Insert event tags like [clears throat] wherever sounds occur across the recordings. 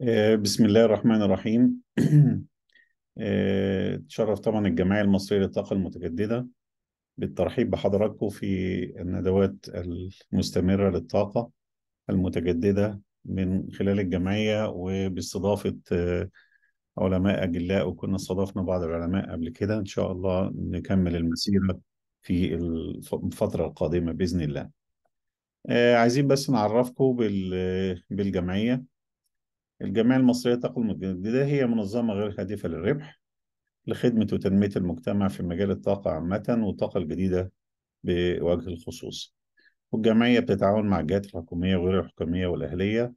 آه، بسم الله الرحمن الرحيم [clears throat] آه، تشرف طبعا الجمعية المصرية للطاقة المتجددة بالترحيب بحضراتكم في الندوات المستمرة للطاقة المتجددة من خلال الجمعية وباستضافة آه، علماء أجلاء وكنا استضافنا بعض العلماء قبل كده إن شاء الله نكمل المسيرة في الفترة القادمة بإذن الله عايزين بس نعرفكم بالجمعية الجمعية المصرية للطاقة المتجددة هي منظمة غير هادفة للربح لخدمة وتنمية المجتمع في مجال الطاقة عامة والطاقة الجديدة بوجه الخصوص والجمعية بتتعاون مع الجهات الحكومية وغير الحكومية والأهلية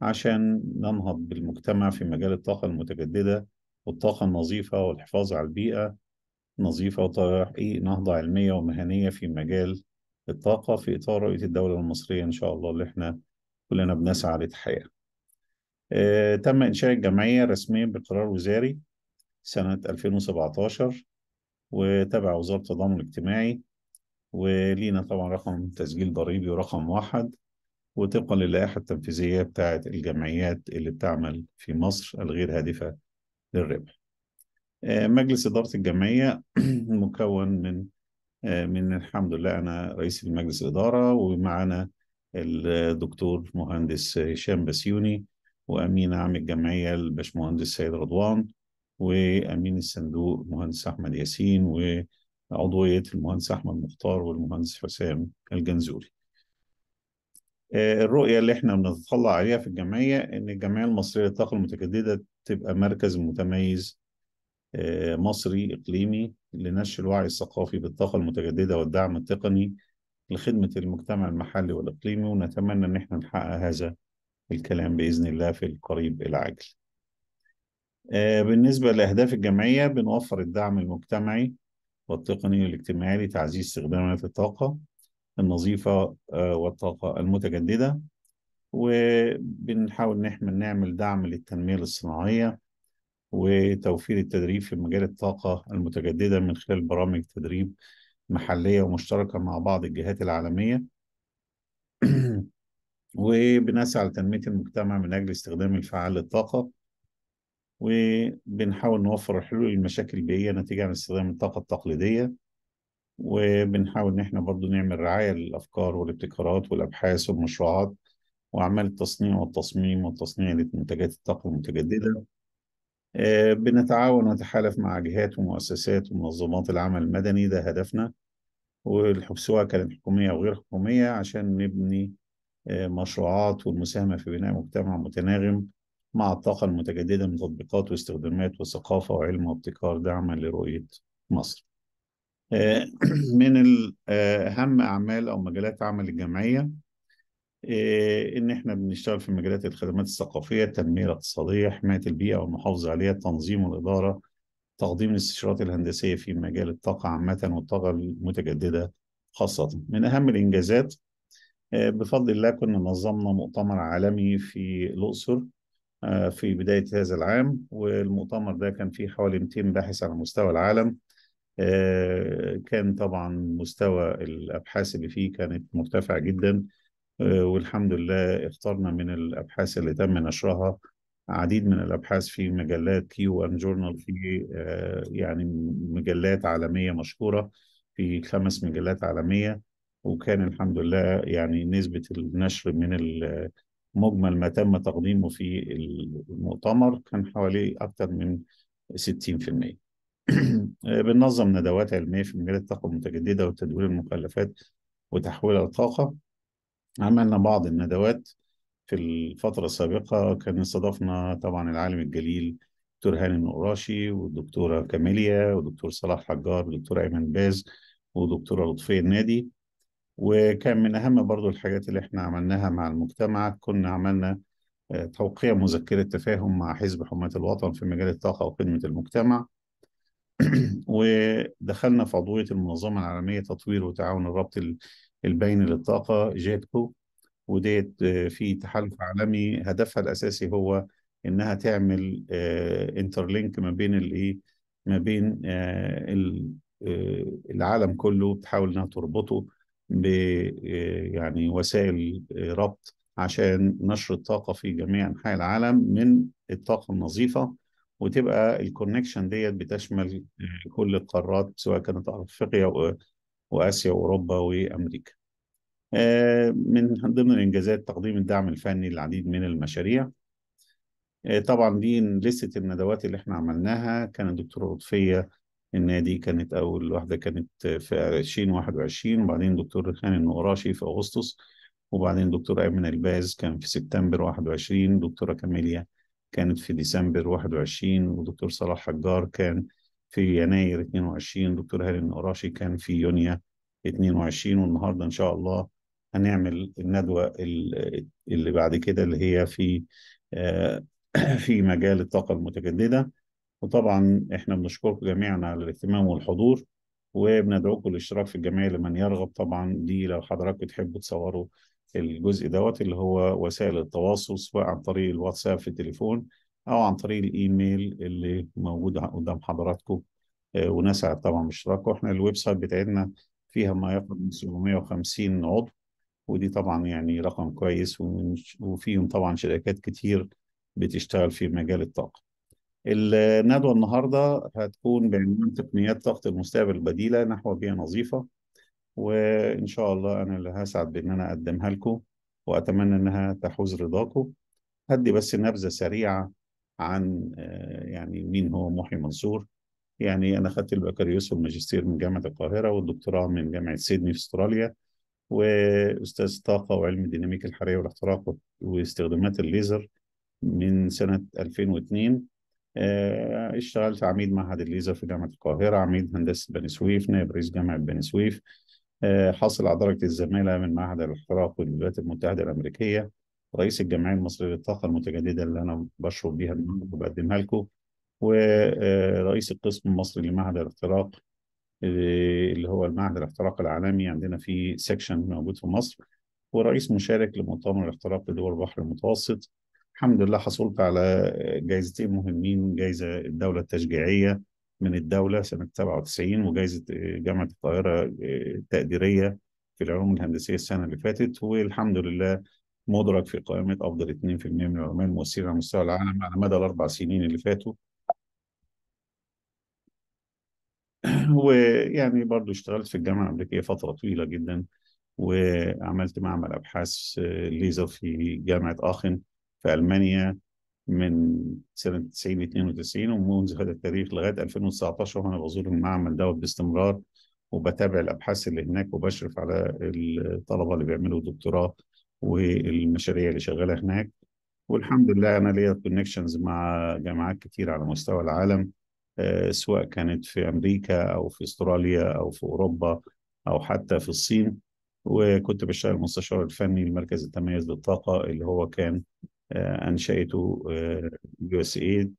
عشان ننهض بالمجتمع في مجال الطاقة المتجددة والطاقة النظيفة والحفاظ على البيئة نظيفة وتحقيق نهضة علمية ومهنية في مجال الطاقة في إطار رؤية الدولة المصرية إن شاء الله اللي إحنا كلنا بنسعى لتحقيقها آه، تم إنشاء الجمعية رسميا بقرار وزاري سنة 2017 وتبع وزارة التضامن الاجتماعي ولينا طبعا رقم تسجيل ضريبي ورقم واحد وطبقا للائحة التنفيذية بتاعة الجمعيات اللي بتعمل في مصر الغير هادفة للربح. آه، مجلس إدارة الجمعية [clears throat] مكون من آه، من الحمد لله أنا رئيس المجلس الإدارة ومعانا الدكتور مهندس هشام بسيوني وامين عام الجمعيه الباشمهندس سيد رضوان وامين الصندوق المهندس احمد ياسين وعضويه المهندس احمد مختار والمهندس حسام الجنزوري آه، الرؤية اللي احنا بنتطلع عليها في الجمعية إن الجمعية المصرية للطاقة المتجددة تبقى مركز متميز آه، مصري إقليمي لنشر الوعي الثقافي بالطاقة المتجددة والدعم التقني لخدمة المجتمع المحلي والإقليمي ونتمنى إن احنا نحقق هذا الكلام بإذن الله في القريب العاجل آه، بالنسبة لأهداف الجمعية بنوفر الدعم المجتمعي والتقني والاجتماعي لتعزيز استخدامات الطاقة النظيفة آه، والطاقة المتجددة وبنحاول نحمل نعمل دعم للتنمية الصناعية وتوفير التدريب في مجال الطاقة المتجددة من خلال برامج تدريب محلية ومشتركة مع بعض الجهات العالمية [clears throat] وبنسعى لتنمية المجتمع من أجل استخدام الفعال للطاقة وبنحاول نوفر حلول للمشاكل البيئية نتيجة عن استخدام الطاقة التقليدية وبنحاول إن إحنا برضو نعمل رعاية للأفكار والابتكارات والأبحاث والمشروعات وأعمال التصنيع والتصميم والتصنيع لمنتجات الطاقة المتجددة آه، بنتعاون ونتحالف مع جهات ومؤسسات ومنظمات العمل المدني ده هدفنا سواء كانت حكومية وغير حكومية عشان نبني مشروعات والمساهمة في بناء مجتمع متناغم مع الطاقة المتجددة من تطبيقات واستخدامات وثقافة وعلم وابتكار دعما لرؤية مصر. آه، [clears throat] من آه، أهم أعمال أو مجالات عمل الجمعية آه، إن إحنا بنشتغل في مجالات الخدمات الثقافية، التنمية الاقتصادية، حماية البيئة والمحافظة عليها، التنظيم والإدارة، تقديم الاستشارات الهندسية في مجال الطاقة عامة والطاقة المتجددة خاصة. من أهم الإنجازات آه، بفضل الله كنا نظمنا مؤتمر عالمي في الأقصر آه، في بداية هذا العام والمؤتمر ده كان فيه حوالي 200 باحث على مستوى العالم آه، كان طبعا مستوى الأبحاث اللي فيه كانت مرتفع جدا والحمد لله اخترنا من الأبحاث اللي تم نشرها عديد من الأبحاث في مجلات كيو أن جورنال في يعني مجلات عالمية مشهورة في خمس مجلات عالمية وكان الحمد لله يعني نسبة النشر من مجمل ما تم تقديمه في المؤتمر كان حوالي أكثر من 60% [clears throat] بننظم ندوات علمية في مجال الطاقة المتجددة وتدوير المخلفات وتحويل الطاقة عملنا بعض الندوات في الفترة السابقة كان استضفنا طبعا العالم الجليل دكتور هاني النقراشي والدكتورة كاميليا والدكتور صلاح حجار والدكتور أيمن باز ودكتورة لطفية النادي وكان من أهم برضو الحاجات اللي احنا عملناها مع المجتمع كنا عملنا آه، توقيع مذكرة تفاهم مع حزب حماة الوطن في مجال الطاقة وخدمة المجتمع [clears throat] ودخلنا في عضوية المنظمة العالمية تطوير وتعاون الربط البين للطاقة جيتكو وديت آه، في تحالف عالمي هدفها الأساسي هو إنها تعمل انترلينك آه، ما بين الإيه ما بين العالم كله تحاول إنها تربطه ل آه، يعني وسائل آه، ربط عشان نشر الطاقه في جميع انحاء العالم من الطاقه النظيفه وتبقى الكونكشن ديت بتشمل آه، كل القارات سواء كانت افريقيا واسيا واوروبا وامريكا. من ضمن الانجازات تقديم الدعم الفني للعديد من المشاريع. طبعا دي لسته الندوات اللي احنا عملناها كان الدكتوره لطفيه النادي كانت أول واحدة كانت في 2021 وبعدين دكتور خان النقراشي في أغسطس وبعدين دكتور أيمن الباز كان في سبتمبر 21 دكتورة كاميليا كانت في ديسمبر 21 ودكتور صلاح حجار كان في يناير 22 دكتور هاني النقراشي كان في يونيو 22 والنهارده إن شاء الله هنعمل الندوة اللي بعد كده اللي هي في آه، [coughs] في مجال الطاقة المتجددة وطبعا احنا بنشكركم جميعا على الاهتمام والحضور وبندعوكم للاشتراك في الجمعيه لمن يرغب طبعا دي لو حضراتكم تحبوا تصوروا الجزء دوت اللي هو وسائل التواصل سواء عن طريق الواتساب في التليفون او عن طريق الايميل اللي موجود قدام حضراتكم آه، ونسعد طبعا باشتراككم احنا الويب سايت بتاعتنا فيها ما يقرب من 750 عضو ودي طبعا يعني رقم كويس وفيهم طبعا شركات كتير بتشتغل في مجال الطاقه الندوة النهاردة هتكون بعنوان تقنيات طاقة المستقبل البديلة نحو بيئة نظيفة وإن شاء الله أنا اللي هسعد بإن أنا أقدمها لكم وأتمنى إنها تحوز رضاكم هدي بس نبذة سريعة عن آه، يعني مين هو محي منصور يعني أنا خدت البكالوريوس والماجستير من جامعة القاهرة والدكتوراه من جامعة سيدني في أستراليا وأستاذ طاقة وعلم ديناميك الحرارية والاحتراق واستخدامات الليزر من سنة 2002 آه، اشتغلت عميد معهد الليزر في جامعه القاهره عميد هندسه بني سويف نائب رئيس جامعه بني سويف آه، حاصل على درجه الزماله من معهد الاحتراق والولايات المتحده الامريكيه رئيس الجمعيه المصريه للطاقه المتجدده اللي انا بشرف بيها وبقدمها لكم ورئيس آه، القسم المصري لمعهد الاحتراق اللي هو المعهد الاحتراق العالمي عندنا في سيكشن موجود في مصر ورئيس مشارك لمؤتمر الاحتراق لدول البحر المتوسط الحمد لله حصلت على جايزتين مهمين جايزة الدولة التشجيعية من الدولة سنة 97 وجايزة جامعة القاهرة التقديرية آه، في العلوم الهندسية السنة اللي فاتت والحمد لله مدرج في قائمة أفضل 2% من العلماء المؤثرين على مستوى العالم على مدى الأربع سنين اللي فاتوا [clears throat] ويعني برضو اشتغلت في الجامعة الأمريكية فترة طويلة جدا وعملت معمل أبحاث آه، ليزر في جامعة آخن في ألمانيا من سنة 90 92 ومنذ هذا التاريخ لغاية 2019 وأنا بزور المعمل دوت باستمرار وبتابع الأبحاث اللي هناك وبشرف على الطلبة اللي بيعملوا دكتوراه والمشاريع اللي شغالة هناك والحمد لله أنا ليا كونكشنز مع جامعات كتير على مستوى العالم آه، سواء كانت في أمريكا أو في أستراليا أو في أوروبا أو حتى في الصين وكنت بشتغل مستشار الفني لمركز التميز للطاقة اللي هو كان آه، انشاته آه، يو اس ايد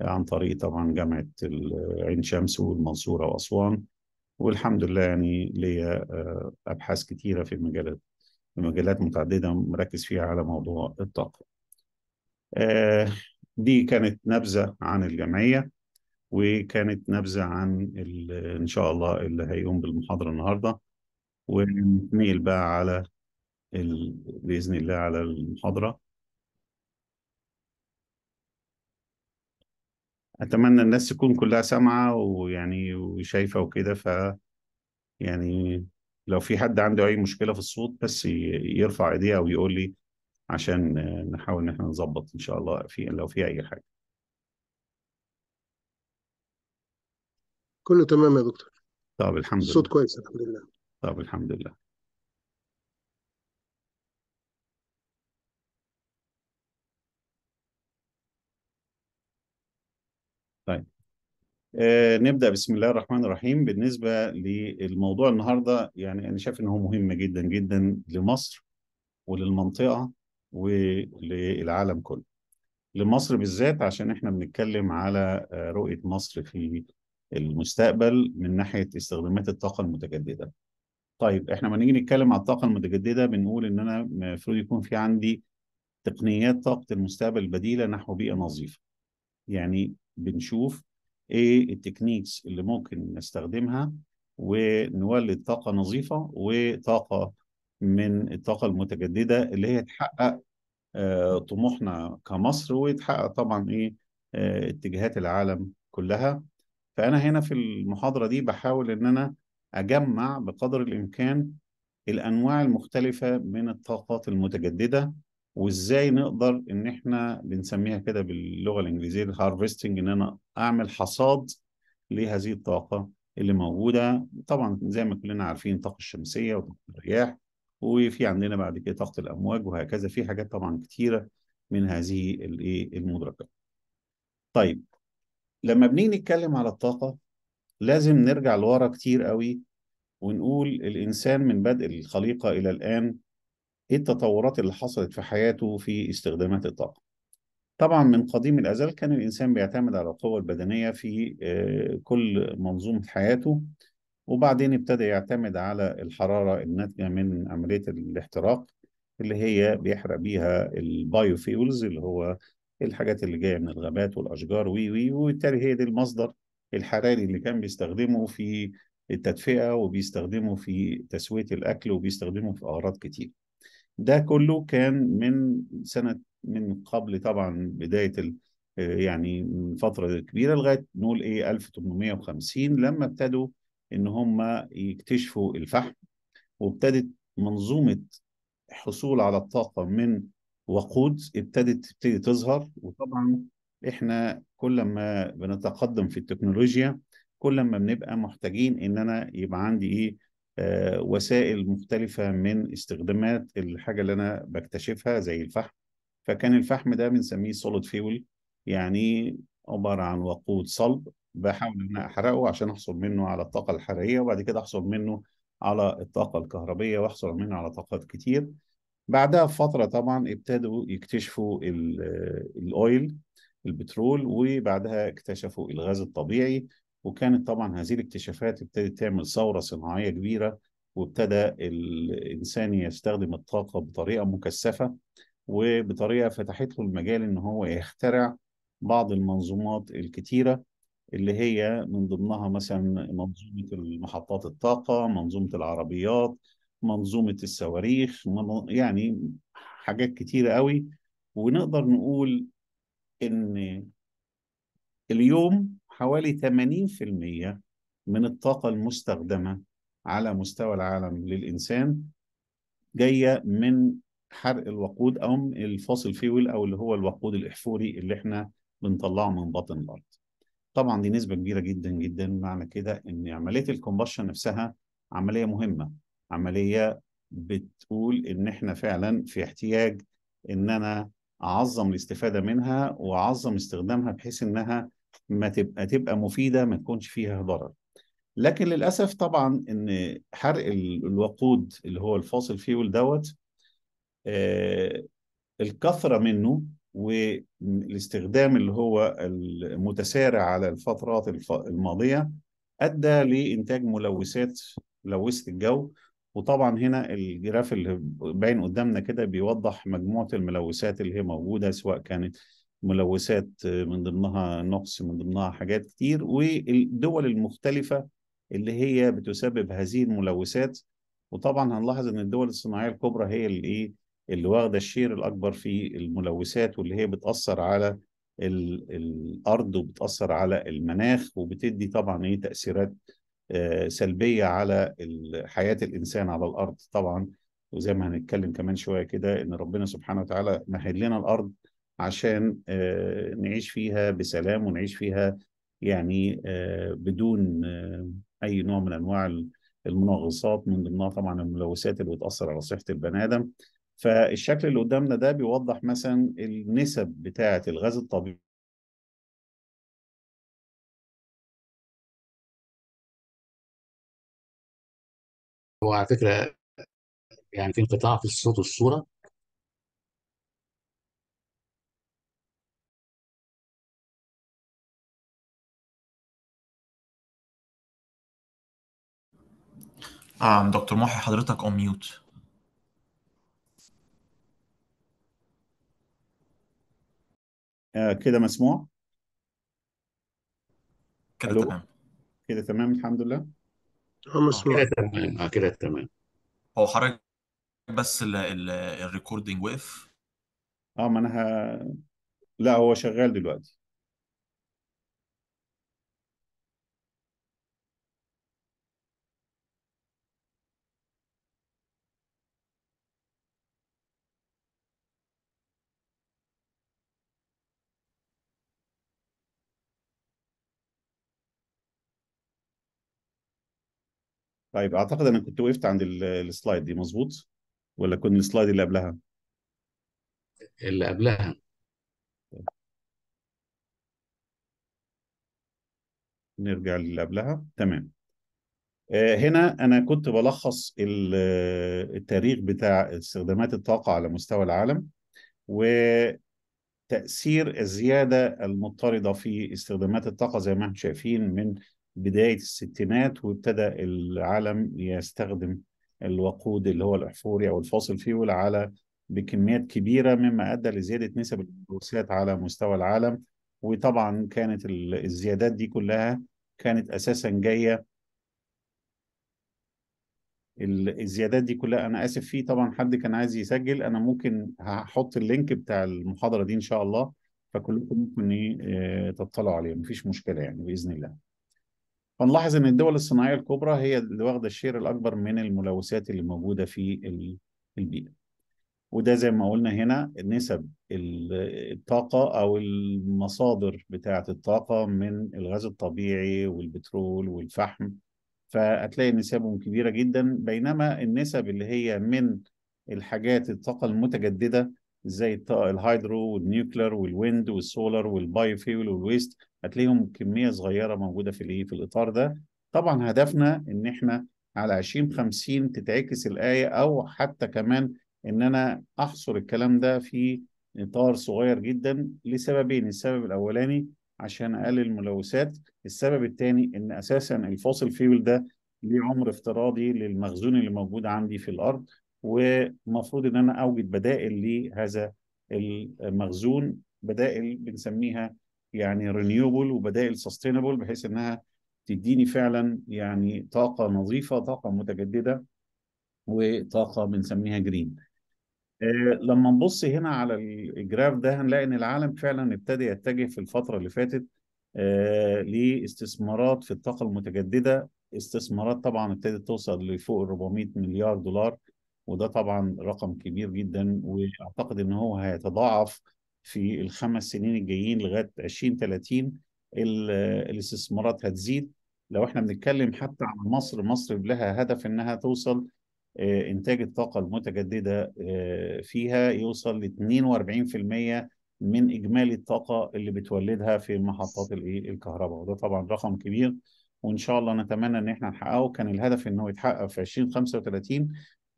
عن طريق طبعا جامعه آه، عين شمس والمنصوره واسوان والحمد لله يعني ليا ابحاث كتيره في المجالات في مجالات متعدده مركز فيها على موضوع الطاقه. دي كانت نبذه عن الجمعيه وكانت نبذه عن ان شاء الله اللي هيقوم بالمحاضره النهارده ونتنقل بقى على باذن الله على المحاضره اتمنى الناس تكون كلها سامعه ويعني وشايفه وكده ف يعني لو في حد عنده اي مشكله في الصوت بس يرفع ايديه او يقول لي عشان نحاول ان احنا نظبط ان شاء الله في لو في اي حاجه كله تمام يا دكتور طب الحمد لله الصوت كويس الحمد لله طب الحمد لله آه، نبدا بسم الله الرحمن الرحيم بالنسبه للموضوع النهارده يعني انا شايف ان هو مهم جدا جدا لمصر وللمنطقه وللعالم كله. لمصر بالذات عشان احنا بنتكلم على آه، رؤيه مصر في المستقبل من ناحيه استخدامات الطاقه المتجدده. طيب احنا لما نيجي نتكلم على الطاقه المتجدده بنقول ان انا المفروض يكون في عندي تقنيات طاقه المستقبل البديله نحو بيئه نظيفه. يعني بنشوف ايه التكنيكس اللي ممكن نستخدمها ونولد طاقه نظيفه وطاقه من الطاقه المتجدده اللي هي تحقق آه طموحنا كمصر وتحقق طبعا ايه آه اتجاهات العالم كلها فانا هنا في المحاضره دي بحاول ان انا اجمع بقدر الامكان الانواع المختلفه من الطاقات المتجدده وازاي نقدر ان احنا بنسميها كده باللغه الانجليزيه الهارفستنج ان انا اعمل حصاد لهذه الطاقه اللي موجوده طبعا زي ما كلنا عارفين الطاقه الشمسيه وطاقه الرياح وفي عندنا بعد كده طاقه الامواج وهكذا في حاجات طبعا كتيره من هذه الايه المدركات. طيب لما بنيجي نتكلم على الطاقه لازم نرجع لورا كتير قوي ونقول الانسان من بدء الخليقه الى الان ايه التطورات اللي حصلت في حياته في استخدامات الطاقه طبعا من قديم الازل كان الانسان بيعتمد على القوه البدنيه في آه، كل منظومه حياته وبعدين ابتدى يعتمد على الحراره الناتجه من عمليه الاحتراق اللي هي بيحرق بيها البايوفيولز اللي هو الحاجات اللي جايه من الغابات والاشجار وي وي وبالتالي هي دي المصدر الحراري اللي كان بيستخدمه في التدفئه وبيستخدمه في تسويه الاكل وبيستخدمه في اغراض كتير ده كله كان من سنة من قبل طبعا بداية آه، يعني من فترة كبيرة لغاية نقول ايه 1850 لما ابتدوا ان هم يكتشفوا الفحم وابتدت منظومة حصول على الطاقة من وقود ابتدت تبتدي تظهر وطبعا احنا كل ما بنتقدم في التكنولوجيا كل ما بنبقى محتاجين ان انا يبقى عندي ايه آه، وسائل مختلفة من استخدامات الحاجة اللي أنا بكتشفها زي الفحم فكان الفحم ده بنسميه سوليد فيول يعني عبارة عن وقود صلب بحاول إن أحرقه عشان أحصل منه على الطاقة الحرارية وبعد كده أحصل منه على الطاقة الكهربية وأحصل منه على طاقات كتير بعدها بفترة طبعا ابتدوا يكتشفوا آه، الأويل البترول وبعدها اكتشفوا الغاز الطبيعي وكانت طبعا هذه الاكتشافات ابتدت تعمل ثوره صناعيه كبيره وابتدى الانسان يستخدم الطاقه بطريقه مكثفه وبطريقه فتحت له المجال ان هو يخترع بعض المنظومات الكتيره اللي هي من ضمنها مثلا منظومه المحطات الطاقه، منظومه العربيات، منظومه الصواريخ، يعني حاجات كتيره قوي ونقدر نقول ان اليوم حوالي 80% من الطاقة المستخدمة على مستوى العالم للإنسان جاية من حرق الوقود أو الفاصل فيول أو اللي هو الوقود الإحفوري اللي إحنا بنطلعه من بطن الأرض. طبعا دي نسبة كبيرة جدا جدا معنى كده إن عملية الكومبشن نفسها عملية مهمة، عملية بتقول إن إحنا فعلا في احتياج إن أنا أعظم الاستفادة منها وأعظم استخدامها بحيث إنها ما تبقى تبقى مفيده ما تكونش فيها ضرر لكن للاسف طبعا ان حرق الوقود اللي هو الفاصل فيول دوت آه، الكثره منه والاستخدام اللي هو المتسارع على الفترات الماضيه ادى لانتاج ملوثات لوثت الجو وطبعا هنا الجراف اللي باين قدامنا كده بيوضح مجموعه الملوثات اللي هي موجوده سواء كانت ملوثات آه، من ضمنها نقص من ضمنها حاجات كتير والدول المختلفة اللي هي بتسبب هذه الملوثات وطبعا هنلاحظ ان الدول الصناعية الكبرى هي اللي ايه اللي واخدة الشير الأكبر في الملوثات واللي هي بتأثر على الأرض وبتأثر على المناخ وبتدي طبعا ايه تأثيرات آه، سلبية على حياة الإنسان على الأرض طبعا وزي ما هنتكلم كمان شوية كده إن ربنا سبحانه وتعالى مهد لنا الأرض عشان آه، نعيش فيها بسلام ونعيش فيها يعني آه، بدون آه، اي نوع من انواع المنغصات من ضمنها طبعا الملوثات اللي بتاثر على صحه البني ادم فالشكل اللي قدامنا ده بيوضح مثلا النسب بتاعه الغاز الطبيعي هو على فكره يعني في انقطاع في الصوت والصوره آم دكتور محي حضرتك اون ميوت آه كده مسموع كده ألو تمام كده تمام الحمد لله اه مسموع آه، كده تمام اه كده تمام هو حضرتك بس ال ال الريكوردينج وقف اه ما انا ه... لا هو شغال دلوقتي طيب اعتقد انا كنت وقفت عند السلايد دي مظبوط ولا كنت السلايد اللي قبلها اللي قبلها نرجع للي قبلها تمام آه، هنا أنا كنت بلخص التاريخ بتاع استخدامات الطاقة على مستوى العالم وتأثير الزيادة المضطردة في استخدامات الطاقة زي ما احنا شايفين من بداية الستينات وابتدى العالم يستخدم الوقود اللي هو الأحفوري أو الفاصل فيول على بكميات كبيرة مما أدى لزيادة نسب البروسات على مستوى العالم وطبعا كانت الزيادات دي كلها كانت أساسا جاية الزيادات دي كلها أنا آسف فيه طبعا حد كان عايز يسجل أنا ممكن هحط اللينك بتاع المحاضرة دي إن شاء الله فكلكم ممكن آه، تطلعوا عليه مفيش مشكلة يعني بإذن الله فنلاحظ ان الدول الصناعيه الكبرى هي اللي واخده الشير الاكبر من الملوثات اللي موجوده في البيئه وده زي ما قلنا هنا نسب الطاقه او المصادر بتاعه الطاقه من الغاز الطبيعي والبترول والفحم فهتلاقي نسبهم كبيره جدا بينما النسب اللي هي من الحاجات الطاقه المتجدده زي الهايدرو والنيوكلر والويند والسولار والبايوفيول والويست هتلاقيهم كميه صغيره موجوده في الايه في الاطار ده طبعا هدفنا ان احنا على 2050 تتعكس الايه او حتى كمان ان انا احصر الكلام ده في اطار صغير جدا لسببين السبب الاولاني عشان اقلل الملوثات السبب الثاني ان اساسا الفاصل فيول ده ليه عمر افتراضي للمخزون اللي موجود عندي في الارض ومفروض ان انا اوجد بدائل لهذا المخزون بدائل بنسميها يعني رينيوبل وبدائل سستينبل بحيث انها تديني فعلا يعني طاقه نظيفه طاقه متجدده وطاقه بنسميها جرين آه، لما نبص هنا على الجراف ده هنلاقي ان العالم فعلا ابتدى يتجه في الفتره اللي فاتت آه، لاستثمارات في الطاقه المتجدده استثمارات طبعا ابتدت توصل لفوق ال 400 مليار دولار وده طبعا رقم كبير جدا واعتقد ان هو هيتضاعف في الخمس سنين الجايين لغايه 2030 الاستثمارات هتزيد لو احنا بنتكلم حتى عن مصر مصر لها هدف انها توصل آه، انتاج الطاقه المتجدده آه، فيها يوصل ل 42% من اجمالي الطاقه اللي بتولدها في محطات الايه الكهرباء وده طبعا رقم كبير وان شاء الله نتمنى ان احنا نحققه كان الهدف ان هو يتحقق في 2035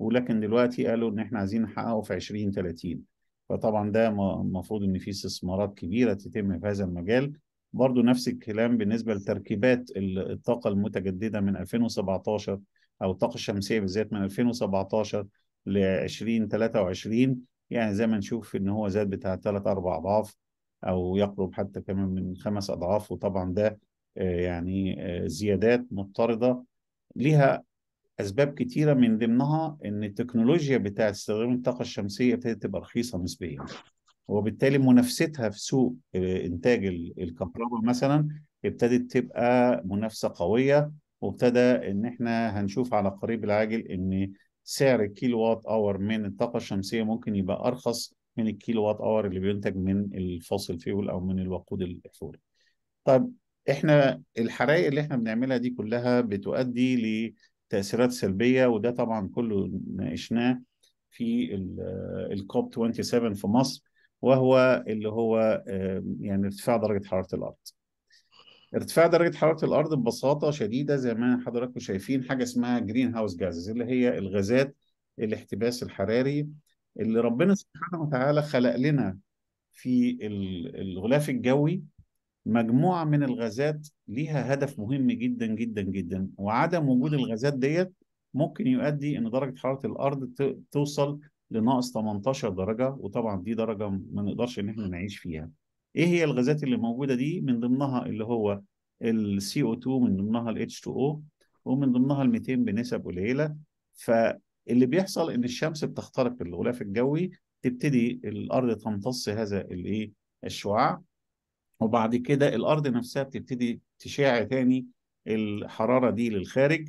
ولكن دلوقتي قالوا ان احنا عايزين نحققه في 2030 فطبعا ده المفروض ان في استثمارات كبيره تتم في هذا المجال برضو نفس الكلام بالنسبه لتركيبات الطاقه المتجدده من 2017 او الطاقه الشمسيه بالذات من 2017 ل 2023 يعني زي ما نشوف ان هو زاد بتاع 3 4 اضعاف او يقرب حتى كمان من خمس اضعاف وطبعا ده آه، يعني آه، زيادات مضطرده ليها اسباب كتيره من ضمنها ان التكنولوجيا بتاعه استخدام الطاقه الشمسيه ابتدت تبقى رخيصه نسبيا وبالتالي منافستها في سوق آه، انتاج الكهرباء مثلا ابتدت تبقى منافسه قويه وابتدى ان احنا هنشوف على قريب العاجل ان سعر الكيلو وات اور من الطاقه الشمسيه ممكن يبقى ارخص من الكيلو وات اور اللي بينتج من الفاصل فيول او من الوقود الاحفوري. طيب احنا الحرائق اللي احنا بنعملها دي كلها بتؤدي تاثيرات سلبيه وده طبعا كله ناقشناه في الكوب 27 آه، في مصر وهو اللي هو آه، يعني ارتفاع درجه حراره الارض. ارتفاع درجه حراره الارض ببساطه شديده زي ما حضراتكم شايفين حاجه اسمها جرين هاوس جازز اللي هي الغازات الاحتباس الحراري اللي ربنا سبحانه وتعالى خلق لنا في الغلاف الجوي مجموعه من الغازات ليها هدف مهم جدا جدا جدا وعدم وجود الغازات ديت ممكن يؤدي ان درجه حراره الارض توصل لناقص 18 درجه وطبعا دي درجه ما نقدرش ان احنا نعيش فيها. ايه هي الغازات اللي موجوده دي؟ من ضمنها اللي هو ال CO2 من ضمنها ال H2O ومن ضمنها الميتين 200 بنسب قليله فاللي بيحصل ان الشمس بتخترق الغلاف الجوي تبتدي الارض تمتص هذا الايه؟ الشعاع وبعد كده الارض نفسها بتبتدي تشع تاني الحراره دي للخارج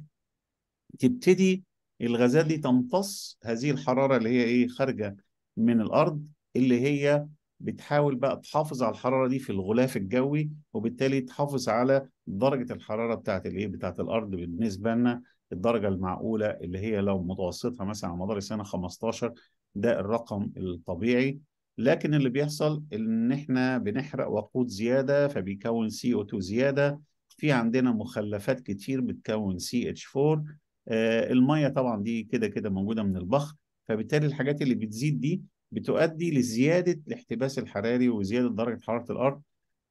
تبتدي الغازات دي تمتص هذه الحراره اللي هي ايه خارجه من الارض اللي هي بتحاول بقى تحافظ على الحراره دي في الغلاف الجوي وبالتالي تحافظ على درجه الحراره بتاعت الايه بتاعت الارض بالنسبه لنا الدرجه المعقوله اللي هي لو متوسطها مثلا على مدار السنه 15 ده الرقم الطبيعي لكن اللي بيحصل ان احنا بنحرق وقود زياده فبيكون سي او 2 زياده في عندنا مخلفات كتير بتكون سي اتش 4 الميه طبعا دي كده كده موجوده من البخر فبالتالي الحاجات اللي بتزيد دي بتؤدي لزياده الاحتباس الحراري وزياده درجه حراره الارض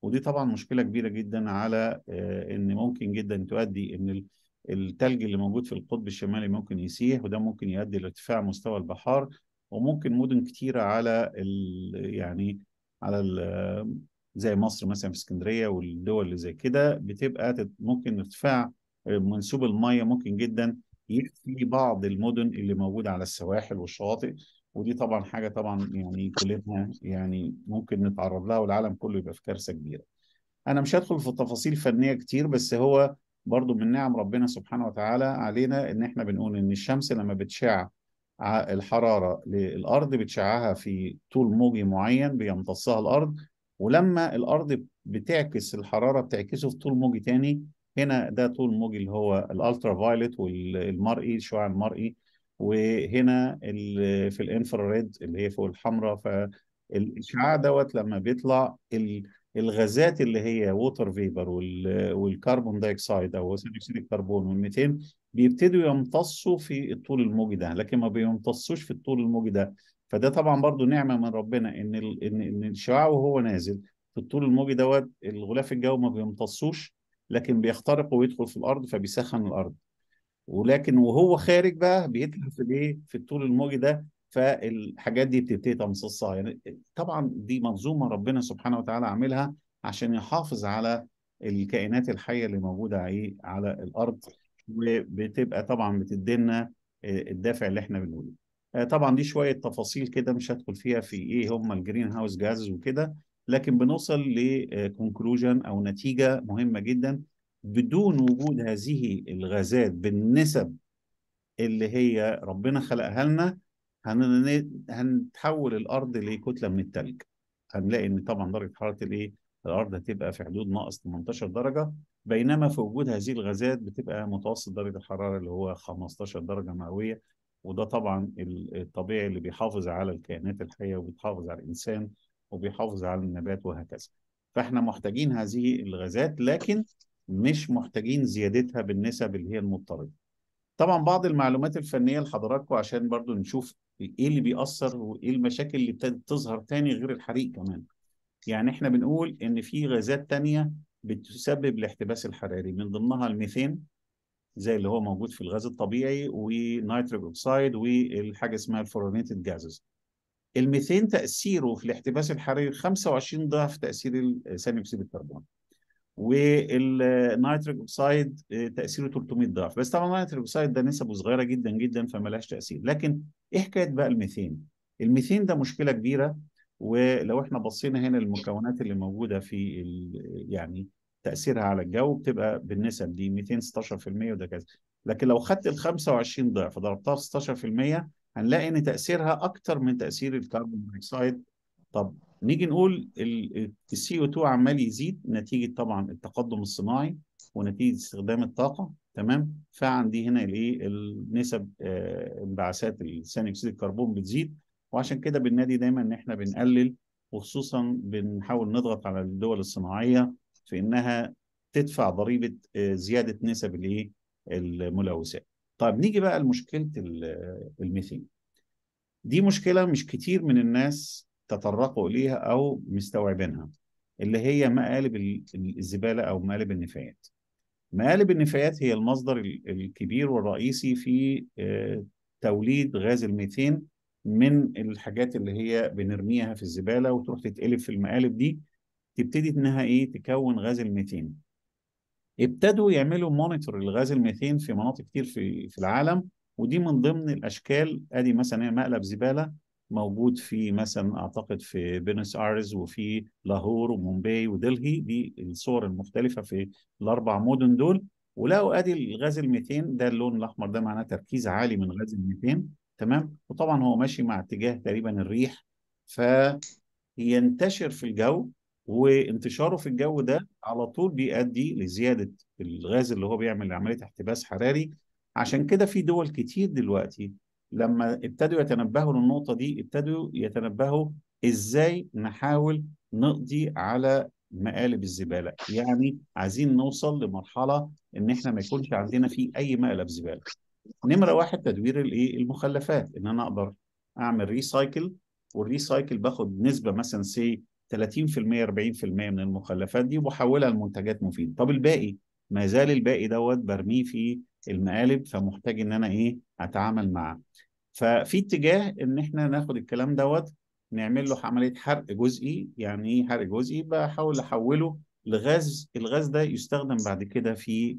ودي طبعا مشكله كبيره جدا على آه، ان ممكن جدا تؤدي ان التلج اللي موجود في القطب الشمالي ممكن يسيح وده ممكن يؤدي لارتفاع مستوى البحار وممكن مدن كتيره على ال يعني على ال زي مصر مثلا في اسكندريه والدول اللي زي كده بتبقى ممكن ارتفاع منسوب الميه ممكن جدا يكفي بعض المدن اللي موجوده على السواحل والشواطئ ودي طبعا حاجه طبعا يعني كلنا يعني ممكن نتعرض لها والعالم كله يبقى في كارثه كبيره. انا مش هدخل في تفاصيل فنيه كتير بس هو برضو من نعم ربنا سبحانه وتعالى علينا ان احنا بنقول ان الشمس لما بتشع الحراره للارض بتشعها في طول موجي معين بيمتصها الارض ولما الارض بتعكس الحراره بتعكسه في طول موجي تاني هنا ده طول موجي اللي هو الالترا فايلت والمرئي الشعاع المرئي وهنا في الانفراريد اللي هي فوق الحمراء فالاشعاع دوت لما بيطلع الغازات اللي هي ووتر فيبر والكربون دايكسايد او ثاني اكسيد الكربون 200 بيبتدوا يمتصوا في الطول الموجي ده لكن ما بيمتصوش في الطول الموجي ده فده طبعا برضو نعمه من ربنا ان ال... ان ان الشعاع وهو نازل في الطول الموجي دوت الغلاف الجوي ما بيمتصوش لكن بيخترق ويدخل في الارض فبيسخن الارض ولكن وهو خارج بقى بيتلف الايه في الطول الموجي ده فالحاجات دي بتبتدي تمتصها يعني طبعا دي منظومه ربنا سبحانه وتعالى عاملها عشان يحافظ على الكائنات الحيه اللي موجوده على الارض وبتبقى طبعا بتدينا آه، الدافع اللي احنا بنقوله آه، طبعا دي شويه تفاصيل كده مش هدخل فيها في ايه هم الجرين هاوس جازز وكده لكن بنوصل لكونكلوجن آه، او نتيجه مهمه جدا بدون وجود هذه الغازات بالنسب اللي هي ربنا خلقها لنا هنتحول الارض لكتله من الثلج هنلاقي ان طبعا درجه حراره الايه الارض هتبقى في حدود ناقص 18 درجه بينما في وجود هذه الغازات بتبقى متوسط درجه الحراره اللي هو 15 درجه مئويه وده طبعا الطبيعي اللي بيحافظ على الكائنات الحيه وبيحافظ على الانسان وبيحافظ على النبات وهكذا. فاحنا محتاجين هذه الغازات لكن مش محتاجين زيادتها بالنسب اللي هي المضطرده. طبعا بعض المعلومات الفنيه لحضراتكم عشان برضو نشوف ايه اللي بيأثر وايه المشاكل اللي ابتدت تظهر تاني غير الحريق كمان. يعني احنا بنقول ان في غازات تانية بتسبب الاحتباس الحراري من ضمنها الميثين زي اللي هو موجود في الغاز الطبيعي ونيتريك اوكسيد والحاجه اسمها الفورونيتد جازز الميثين تاثيره في الاحتباس الحراري 25 ضعف تاثير ثاني اكسيد الكربون والنيتريك اوكسيد آه، تاثيره 300 ضعف بس طبعا النيتريك اوكسيد ده نسبه صغيره جدا جدا لهاش تاثير لكن ايه حكايه بقى الميثين الميثين ده مشكله كبيره ولو احنا بصينا هنا المكونات اللي موجوده في يعني تاثيرها على الجو بتبقى بالنسب دي 216% وده كذا لكن لو خدت ال 25 ضعف ضربتها في 16% هنلاقي ان تاثيرها اكتر من تاثير الكربون دايوكسيد طب نيجي نقول السي او 2 عمال يزيد نتيجه طبعا التقدم الصناعي ونتيجه استخدام الطاقه تمام فعندي هنا الايه النسب آه، انبعاثات ثاني اكسيد الكربون بتزيد وعشان كده بالنادي دايما ان احنا بنقلل وخصوصا بنحاول نضغط على الدول الصناعيه في انها تدفع ضريبه آه، زياده نسب الايه الملوثات. طيب نيجي بقى لمشكله آه، الميثين. دي مشكله مش كتير من الناس تطرقوا اليها او مستوعبينها اللي هي مقالب الزباله او مقالب النفايات. مقالب النفايات هي المصدر الكبير والرئيسي في آه، توليد غاز الميثين من الحاجات اللي هي بنرميها في الزباله وتروح تتقلب في المقالب دي تبتدي انها ايه تكون غاز الميثين ابتدوا يعملوا مونيتور لغاز الميثين في مناطق كتير في في العالم ودي من ضمن الاشكال ادي مثلا مقلب زباله موجود في مثلا اعتقد في بينس ايرس وفي لاهور ومومباي ودلهي دي الصور المختلفه في الاربع مدن دول ولقوا ادي الغاز الميثين ده اللون الاحمر ده معناه تركيز عالي من غاز الميثين تمام وطبعا هو ماشي مع اتجاه تقريبا الريح فينتشر في الجو وانتشاره في الجو ده على طول بيؤدي لزياده الغاز اللي هو بيعمل عمليه احتباس حراري عشان كده في دول كتير دلوقتي لما ابتدوا يتنبهوا للنقطه دي ابتدوا يتنبهوا ازاي نحاول نقضي على مقالب الزباله يعني عايزين نوصل لمرحله ان احنا ما يكونش عندنا فيه اي مقلب زباله نمره واحد تدوير الايه المخلفات ان انا اقدر اعمل ريسايكل والريسايكل باخد نسبه مثلا سي 30% 40% من المخلفات دي وبحولها لمنتجات مفيده طب الباقي ما زال الباقي دوت برميه في المقالب فمحتاج ان انا ايه اتعامل معاه ففي اتجاه ان احنا ناخد الكلام دوت نعمل له عمليه حرق جزئي يعني ايه حرق جزئي بحاول احوله لغاز الغاز ده يستخدم بعد كده في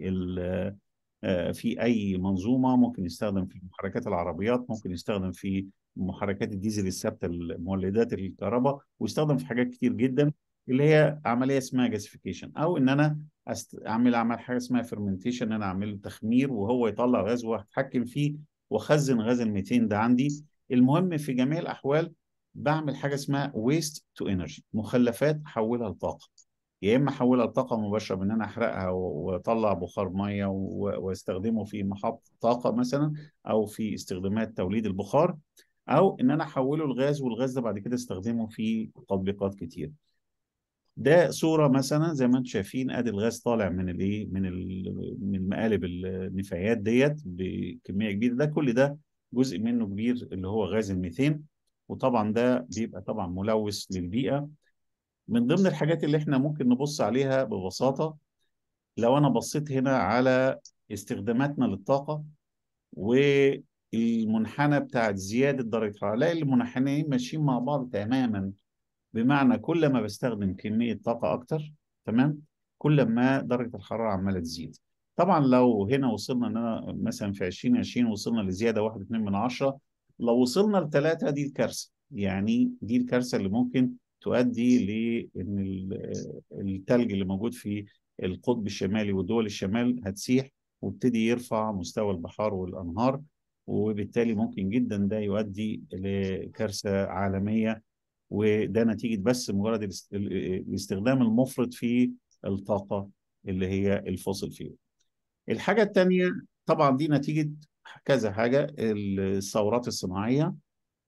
آه، في اي منظومه ممكن يستخدم في محركات العربيات ممكن يستخدم في محركات الديزل الثابته المولدات الكهرباء ويستخدم في حاجات كتير جدا اللي هي عمليه اسمها جاسيفيكيشن او ان انا أست... اعمل اعمل حاجه اسمها فيرمنتيشن ان انا اعمل تخمير وهو يطلع غاز واتحكم فيه واخزن غاز الميتين ده عندي المهم في جميع الاحوال بعمل حاجه اسمها ويست تو انرجي مخلفات احولها لطاقه يا اما احولها لطاقه مباشره بان انا احرقها واطلع بخار ميه واستخدمه في محطه طاقه مثلا او في استخدامات توليد البخار او ان انا احوله لغاز والغاز ده بعد كده استخدمه في تطبيقات كتير ده صوره مثلا زي ما انتم شايفين ادي الغاز طالع من الايه من من المقالب النفايات ديت بكميه كبيره ده كل ده جزء منه كبير اللي هو غاز الميثين وطبعا ده بيبقى طبعا ملوث للبيئه من ضمن الحاجات اللي احنا ممكن نبص عليها ببساطة لو أنا بصيت هنا على استخداماتنا للطاقة والمنحنى بتاع زيادة درجة الحرارة هلاقي المنحنيين ماشيين مع بعض تماما بمعنى كل ما بستخدم كمية طاقة أكتر تمام كل ما درجة الحرارة عمالة تزيد طبعا لو هنا وصلنا ان انا مثلا في 2020 وصلنا لزياده 1.2 من عشرة لو وصلنا ل 3 دي الكارثه يعني دي الكارثه اللي ممكن تؤدي لان الثلج اللي موجود في القطب الشمالي ودول الشمال هتسيح وابتدي يرفع مستوى البحار والانهار وبالتالي ممكن جدا ده يؤدي لكارثه عالميه وده نتيجه بس مجرد الاستخدام المفرط في الطاقه اللي هي الفوسل فيه الحاجه الثانيه طبعا دي نتيجه كذا حاجه الثورات الصناعيه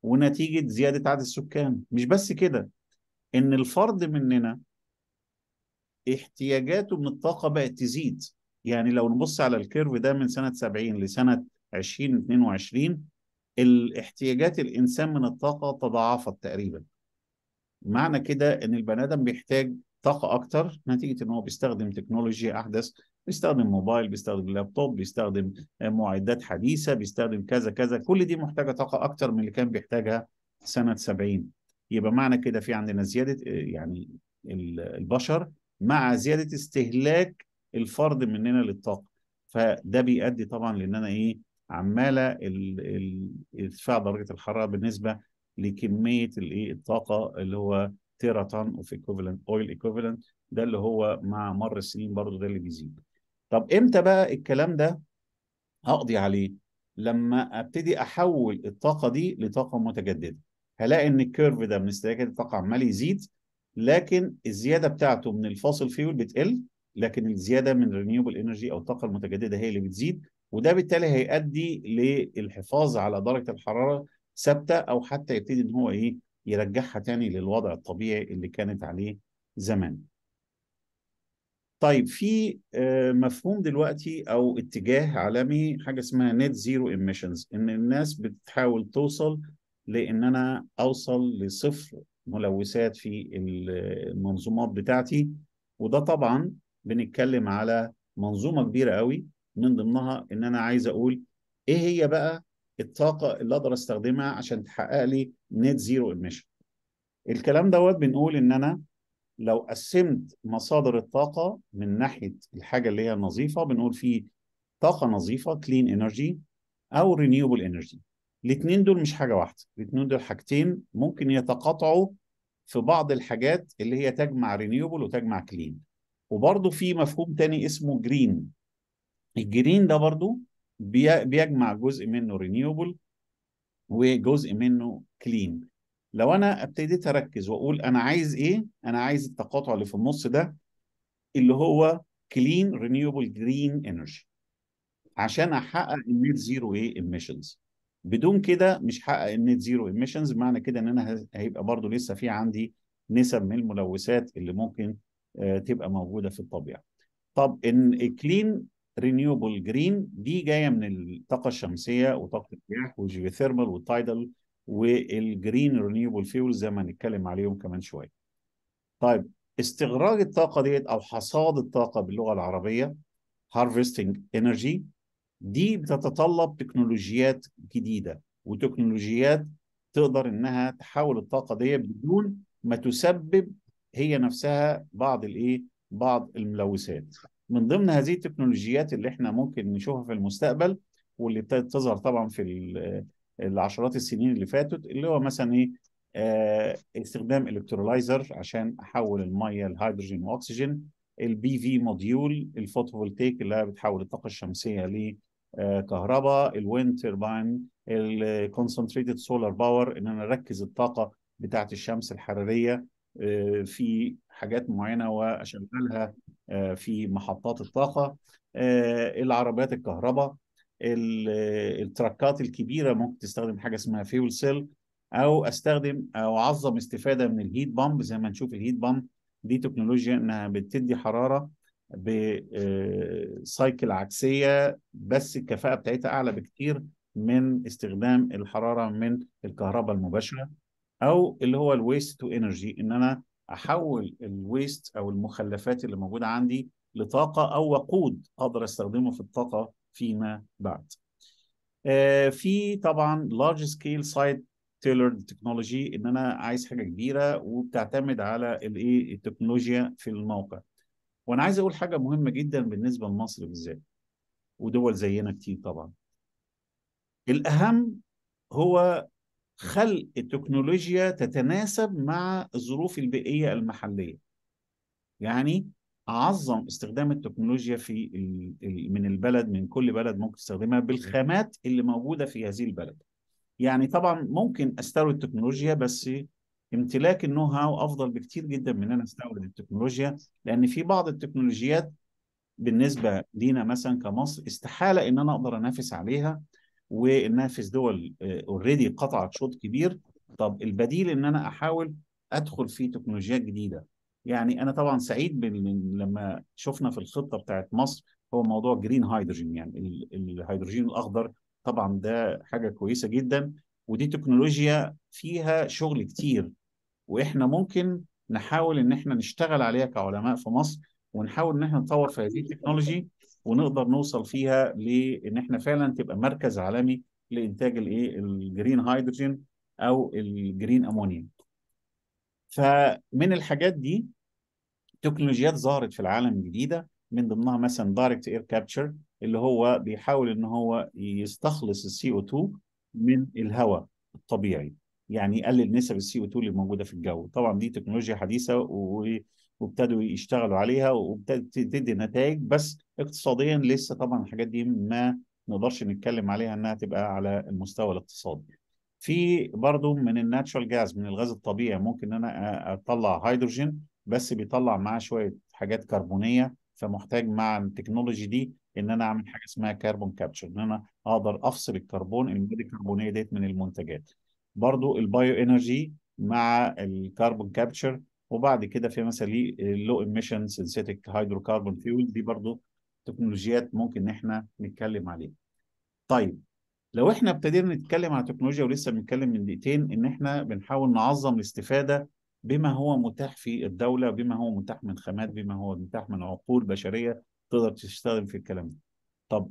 ونتيجه زياده عدد السكان مش بس كده ان الفرد مننا احتياجاته من الطاقه بقت تزيد يعني لو نبص على الكيرف ده من سنه 70 لسنه 2022 الاحتياجات الانسان من الطاقه تضاعفت تقريبا معنى كده ان البني ادم بيحتاج طاقه اكتر نتيجه ان هو بيستخدم تكنولوجيا احدث بيستخدم موبايل بيستخدم لابتوب بيستخدم معدات حديثه بيستخدم كذا كذا كل دي محتاجه طاقه اكتر من اللي كان بيحتاجها سنه 70 يبقى معنى كده في عندنا زياده آه، يعني البشر مع زياده استهلاك الفرد مننا للطاقه فده بيؤدي طبعا لان انا ايه عماله ارتفاع درجه الحراره بالنسبه لكميه الايه الطاقه اللي هو تيرا طن اوف ايكوفلنت اويل ايكوفلنت ده اللي هو مع مر السنين برضه ده اللي بيزيد طب امتى بقى الكلام ده هقضي عليه لما ابتدي احول الطاقه دي لطاقه متجدده هلاقي ان الكيرف ده من استهلاكات الطاقه عمال يزيد لكن الزياده بتاعته من الفاصل فيول بتقل لكن الزياده من رينيوبل انرجي او الطاقه المتجدده هي اللي بتزيد وده بالتالي هيؤدي للحفاظ على درجه الحراره ثابته او حتى يبتدي ان هو ايه يرجعها تاني للوضع الطبيعي اللي كانت عليه زمان. طيب في آه، مفهوم دلوقتي او اتجاه عالمي حاجه اسمها نت زيرو ايميشنز ان الناس بتحاول توصل لان انا اوصل لصفر ملوثات في المنظومات بتاعتي وده طبعا بنتكلم على منظومه كبيره قوي من ضمنها ان انا عايز اقول ايه هي بقى الطاقه اللي اقدر استخدمها عشان تحقق لي نت زيرو ايميشن الكلام دوت بنقول ان انا لو قسمت مصادر الطاقه من ناحيه الحاجه اللي هي نظيفه بنقول في طاقه نظيفه كلين انرجي او رينيوبل انرجي الاثنين دول مش حاجه واحده الاثنين دول حاجتين ممكن يتقاطعوا في بعض الحاجات اللي هي تجمع رينيوبل وتجمع كلين وبرضه في مفهوم تاني اسمه جرين الجرين ده برضه بيجمع جزء منه رينيوبل وجزء منه كلين لو انا ابتديت اركز واقول انا عايز ايه انا عايز التقاطع اللي في النص ده اللي هو كلين رينيوبل جرين انرجي عشان احقق النت زيرو ايه emissions بدون كده مش هحقق النت زيرو ايميشنز بمعنى كده ان انا هيبقى برضو لسه في عندي نسب من الملوثات اللي ممكن آه، تبقى موجوده في الطبيعه. طب ان كلين رينيوبل جرين دي جايه من الطاقه الشمسيه وطاقه الرياح والجيوثيرمال والتايدل والجرين رينيوبل فيول زي ما هنتكلم عليهم كمان شويه. طيب استغراق الطاقه ديت او حصاد الطاقه باللغه العربيه هارفستنج انرجي دي بتتطلب تكنولوجيات جديده وتكنولوجيات تقدر انها تحول الطاقه دي بدون ما تسبب هي نفسها بعض الايه بعض الملوثات من ضمن هذه التكنولوجيات اللي احنا ممكن نشوفها في المستقبل واللي ابتدت تظهر طبعا في آه، العشرات السنين اللي فاتت اللي هو مثلا ايه آه استخدام الكترولايزر عشان احول الميه لهيدروجين واكسجين البي في موديول الفوتوفولتيك اللي هي بتحول الطاقه الشمسيه آه، كهرباء الويند تيرباين الكونسنتريتد سولار باور ان انا اركز الطاقه بتاعه الشمس الحراريه آه، في حاجات معينه واشغلها آه، في محطات الطاقه العربيات الكهرباء التراكات الكبيره ممكن تستخدم حاجه اسمها فيول سيل او استخدم او اعظم استفاده من الهيت بامب زي ما نشوف الهيت بامب دي تكنولوجيا انها بتدي حراره بسايكل آه، عكسيه بس الكفاءه بتاعتها اعلى بكتير من استخدام الحراره من الكهرباء المباشره او اللي هو الويست تو انرجي ان انا احول الويست او المخلفات اللي موجوده عندي لطاقه او وقود اقدر استخدمه في الطاقه فيما بعد. آه، في طبعا لارج سكيل سايد تيلرد تكنولوجي ان انا عايز حاجه كبيره وبتعتمد على الايه التكنولوجيا في الموقع. وانا عايز اقول حاجه مهمه جدا بالنسبه لمصر بالذات ودول زينا كتير طبعا الاهم هو خلق التكنولوجيا تتناسب مع الظروف البيئيه المحليه يعني اعظم استخدام التكنولوجيا في من البلد من كل بلد ممكن تستخدمها بالخامات اللي موجوده في هذه البلد يعني طبعا ممكن استورد تكنولوجيا بس امتلاك النو هاو افضل بكتير جدا من ان انا استورد التكنولوجيا لان في بعض التكنولوجيات بالنسبه لينا مثلا كمصر استحاله ان انا اقدر انافس عليها وانافس دول اوريدي آه، قطعت شوط كبير طب البديل ان انا احاول ادخل في تكنولوجيات جديده يعني انا طبعا سعيد لما شفنا في الخطه بتاعت مصر هو موضوع جرين هيدروجين يعني الهيدروجين الاخضر طبعا ده حاجه كويسه جدا ودي تكنولوجيا فيها شغل كتير واحنا ممكن نحاول ان احنا نشتغل عليها كعلماء في مصر ونحاول ان احنا نطور في هذه التكنولوجي ونقدر نوصل فيها لان احنا فعلا تبقى مركز عالمي لانتاج الايه الجرين هيدروجين او الجرين امونيا فمن الحاجات دي تكنولوجيات ظهرت في العالم جديده من ضمنها مثلا دايركت اير كابتشر اللي هو بيحاول ان هو يستخلص السي او 2 من الهواء الطبيعي يعني يقلل نسب السي او 2 اللي موجوده في الجو طبعا دي تكنولوجيا حديثه وابتدوا يشتغلوا عليها وابتدت تدي نتائج بس اقتصاديا لسه طبعا الحاجات دي ما نقدرش نتكلم عليها انها تبقى على المستوى الاقتصادي في برضو من الناتشورال جاز من الغاز الطبيعي ممكن انا اطلع هيدروجين بس بيطلع معاه شويه حاجات كربونيه فمحتاج مع التكنولوجي دي ان انا اعمل حاجه اسمها كربون كابتشر ان انا اقدر افصل الكربون المواد الكربونيه ديت من المنتجات برضو البايو انرجي مع الكربون كابتشر وبعد كده في مثلا اللو ايميشن سينثيتك هيدروكربون فيول دي برضو تكنولوجيات ممكن ان احنا نتكلم عليها. طيب لو احنا ابتدينا نتكلم على تكنولوجيا ولسه بنتكلم من دقيقتين ان احنا بنحاول نعظم الاستفاده بما هو متاح في الدوله بما هو متاح من خامات بما هو متاح من عقول بشريه تقدر تشتغل في الكلام ده. طب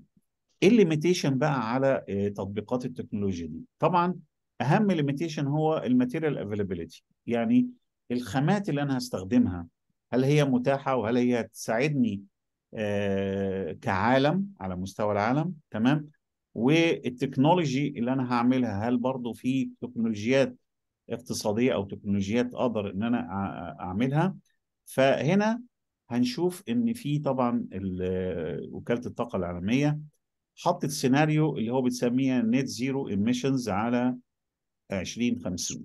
ايه الليميتيشن بقى على آه، تطبيقات التكنولوجيا دي؟ طبعا اهم ليميتيشن هو الماتيريال افيلابيلتي يعني الخامات اللي انا هستخدمها هل هي متاحه وهل هي تساعدني آه، كعالم على مستوى العالم تمام والتكنولوجي اللي انا هعملها هل برضو في تكنولوجيات اقتصاديه او تكنولوجيات اقدر ان انا اعملها فهنا هنشوف ان في طبعا وكاله الطاقه العالميه حطت سيناريو اللي هو بتسميه نت زيرو ايميشنز على 2050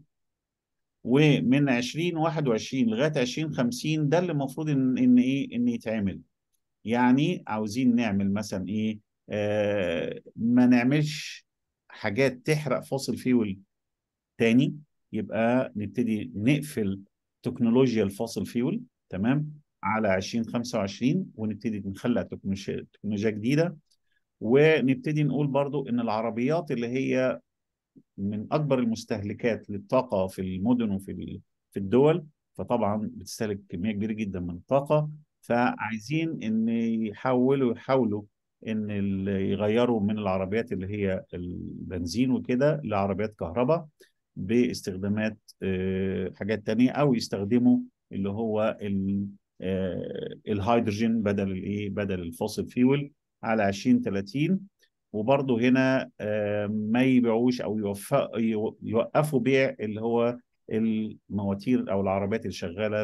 ومن 2021 لغايه 2050 ده اللي المفروض ان ان ايه ان يتعمل يعني عاوزين نعمل مثلا ايه آه ما نعملش حاجات تحرق فاصل فيول تاني يبقى نبتدي نقفل تكنولوجيا الفاصل فيول تمام على 2025 ونبتدي نخلق تكنولوجيا جديده ونبتدي نقول برضو ان العربيات اللي هي من اكبر المستهلكات للطاقه في المدن وفي في الدول فطبعا بتستهلك كميه كبيره جدا من الطاقه فعايزين ان يحولوا يحاولوا ان يغيروا من العربيات اللي هي البنزين وكده لعربيات كهرباء باستخدامات آه، حاجات تانية او يستخدموا اللي هو آه، الهيدروجين بدل الايه بدل الفوسيل فيول على 2030 وبرضه هنا آه، ما يبيعوش او يوقفوا بيع اللي هو المواتير او العربيات اللي شغاله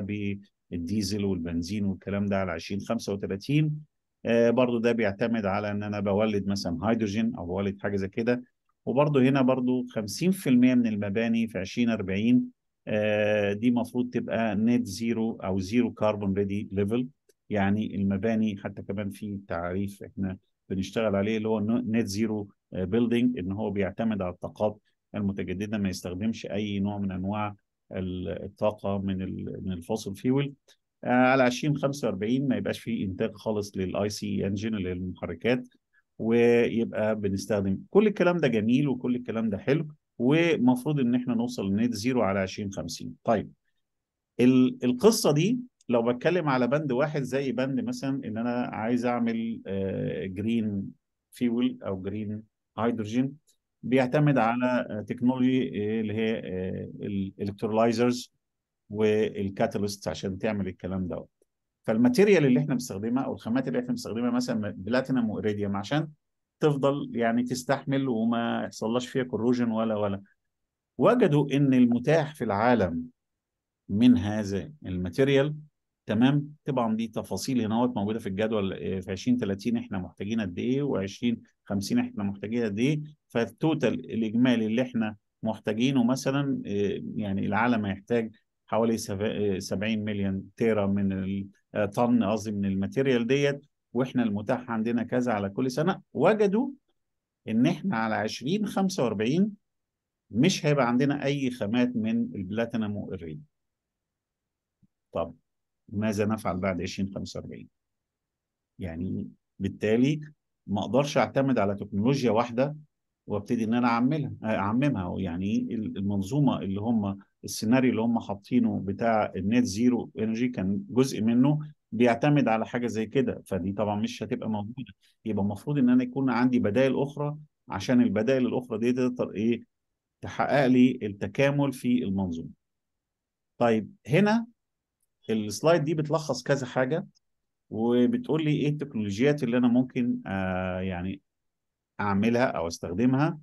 بالديزل والبنزين والكلام ده على 2035 آه، برضه ده بيعتمد على ان انا بولد مثلا هيدروجين او بولد حاجه زي كده وبرضه هنا برضه 50% من المباني في 2040 آه، دي المفروض تبقى نت زيرو او زيرو كاربون ريدي ليفل يعني المباني حتى كمان في تعريف احنا بنشتغل عليه اللي هو نت زيرو بيلدينج ان هو بيعتمد على الطاقات المتجدده ما يستخدمش اي نوع من انواع الطاقه من من الفوسل فيول آه، على 2045 ما يبقاش فيه انتاج خالص للاي سي انجن اللي هي المحركات ويبقى بنستخدم كل الكلام ده جميل وكل الكلام ده حلو ومفروض ان احنا نوصل لنت زيرو على 2050 طيب القصه دي لو بتكلم على بند واحد زي بند مثلا ان انا عايز اعمل جرين آه، فيول او جرين هيدروجين بيعتمد على تكنولوجي آه، آه، اللي هي الالكترولايزرز والكاتاليست عشان تعمل الكلام دوت فالماتيريال اللي احنا بنستخدمها او الخامات اللي احنا بنستخدمها مثلا بلاتينم وإريديوم عشان تفضل يعني تستحمل وما يحصلش فيها كروجن ولا ولا وجدوا ان المتاح في العالم من هذا الماتيريال تمام طبعا دي تفاصيل هنا موجوده في الجدول آه، في 2030 احنا محتاجين قد ايه و2050 احنا محتاجين قد ايه فالتوتال الاجمالي اللي احنا محتاجينه مثلا آه، يعني العالم هيحتاج حوالي 70 آه، مليون تيرا من طن قصدي من الماتيريال ديت واحنا المتاح عندنا كذا على كل سنه وجدوا ان احنا على 2045 مش هيبقى عندنا اي خامات من البلاتينم والريد. طب ماذا نفعل بعد 2045 يعني بالتالي ما اقدرش اعتمد على تكنولوجيا واحده وابتدي ان انا اعملها آه، اعممها يعني المنظومه اللي هم السيناريو اللي هم حاطينه بتاع النت زيرو انرجي كان جزء منه بيعتمد على حاجه زي كده فدي طبعا مش هتبقى موجوده يبقى المفروض ان انا يكون عندي بدائل اخرى عشان البدائل الاخرى دي تقدر ايه تحقق لي التكامل في المنظومه. طيب هنا السلايد دي بتلخص كذا حاجه وبتقول لي ايه التكنولوجيات اللي انا ممكن آه يعني اعملها او استخدمها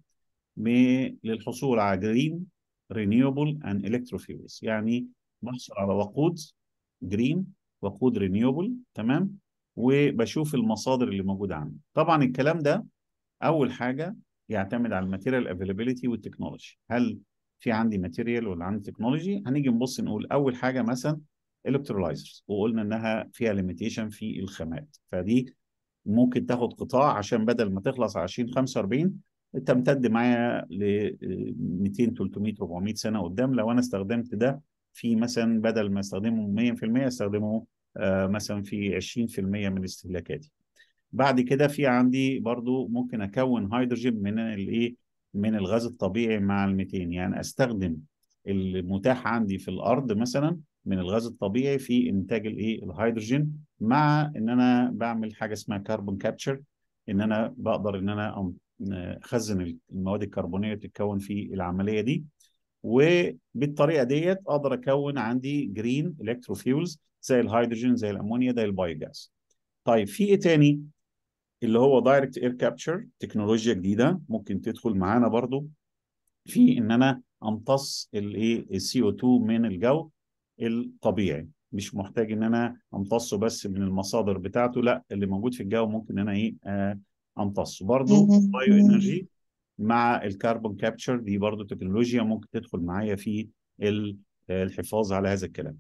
للحصول على جرين رينيوبل اند الكتروفيولز يعني بحصل على وقود جرين وقود رينيوبل تمام وبشوف المصادر اللي موجوده عندي طبعا الكلام ده اول حاجه يعتمد على الماتيريال افيلابيلتي والتكنولوجي هل في عندي ماتيريال ولا عندي تكنولوجي هنيجي نبص نقول اول حاجه مثلا الكترولايزرز وقلنا انها فيها ليميتيشن في الخامات فدي ممكن تاخد قطاع عشان بدل ما تخلص 20 2045 تمتد معايا ل 200 300 400 سنه قدام لو انا استخدمت ده في مثلا بدل ما استخدمه 100% استخدمه آه، مثلا في 20% من استهلاكاتي بعد كده في عندي برضو ممكن اكون هيدروجين من الايه من الغاز الطبيعي مع 200 يعني استخدم المتاح عندي في الارض مثلا من الغاز الطبيعي في انتاج الايه الهيدروجين مع ان انا بعمل حاجه اسمها كربون كابتشر ان انا بقدر ان انا اخزن المواد الكربونيه بتتكون في العمليه دي وبالطريقه ديت اقدر اكون عندي جرين الكتروفيولز زي الهيدروجين زي الامونيا زي البايوجاز طيب في ايه تاني اللي هو دايركت اير كابتشر تكنولوجيا جديده ممكن تدخل معانا برضو في ان انا امتص الايه السي او 2 من الجو الطبيعي مش محتاج ان انا امتصه بس من المصادر بتاعته لا اللي موجود في الجو ممكن ان انا ايه آه، امتصه برضه بايو انرجي مع الكربون كابتشر دي برضه تكنولوجيا ممكن تدخل معايا في آه، الحفاظ على هذا الكلام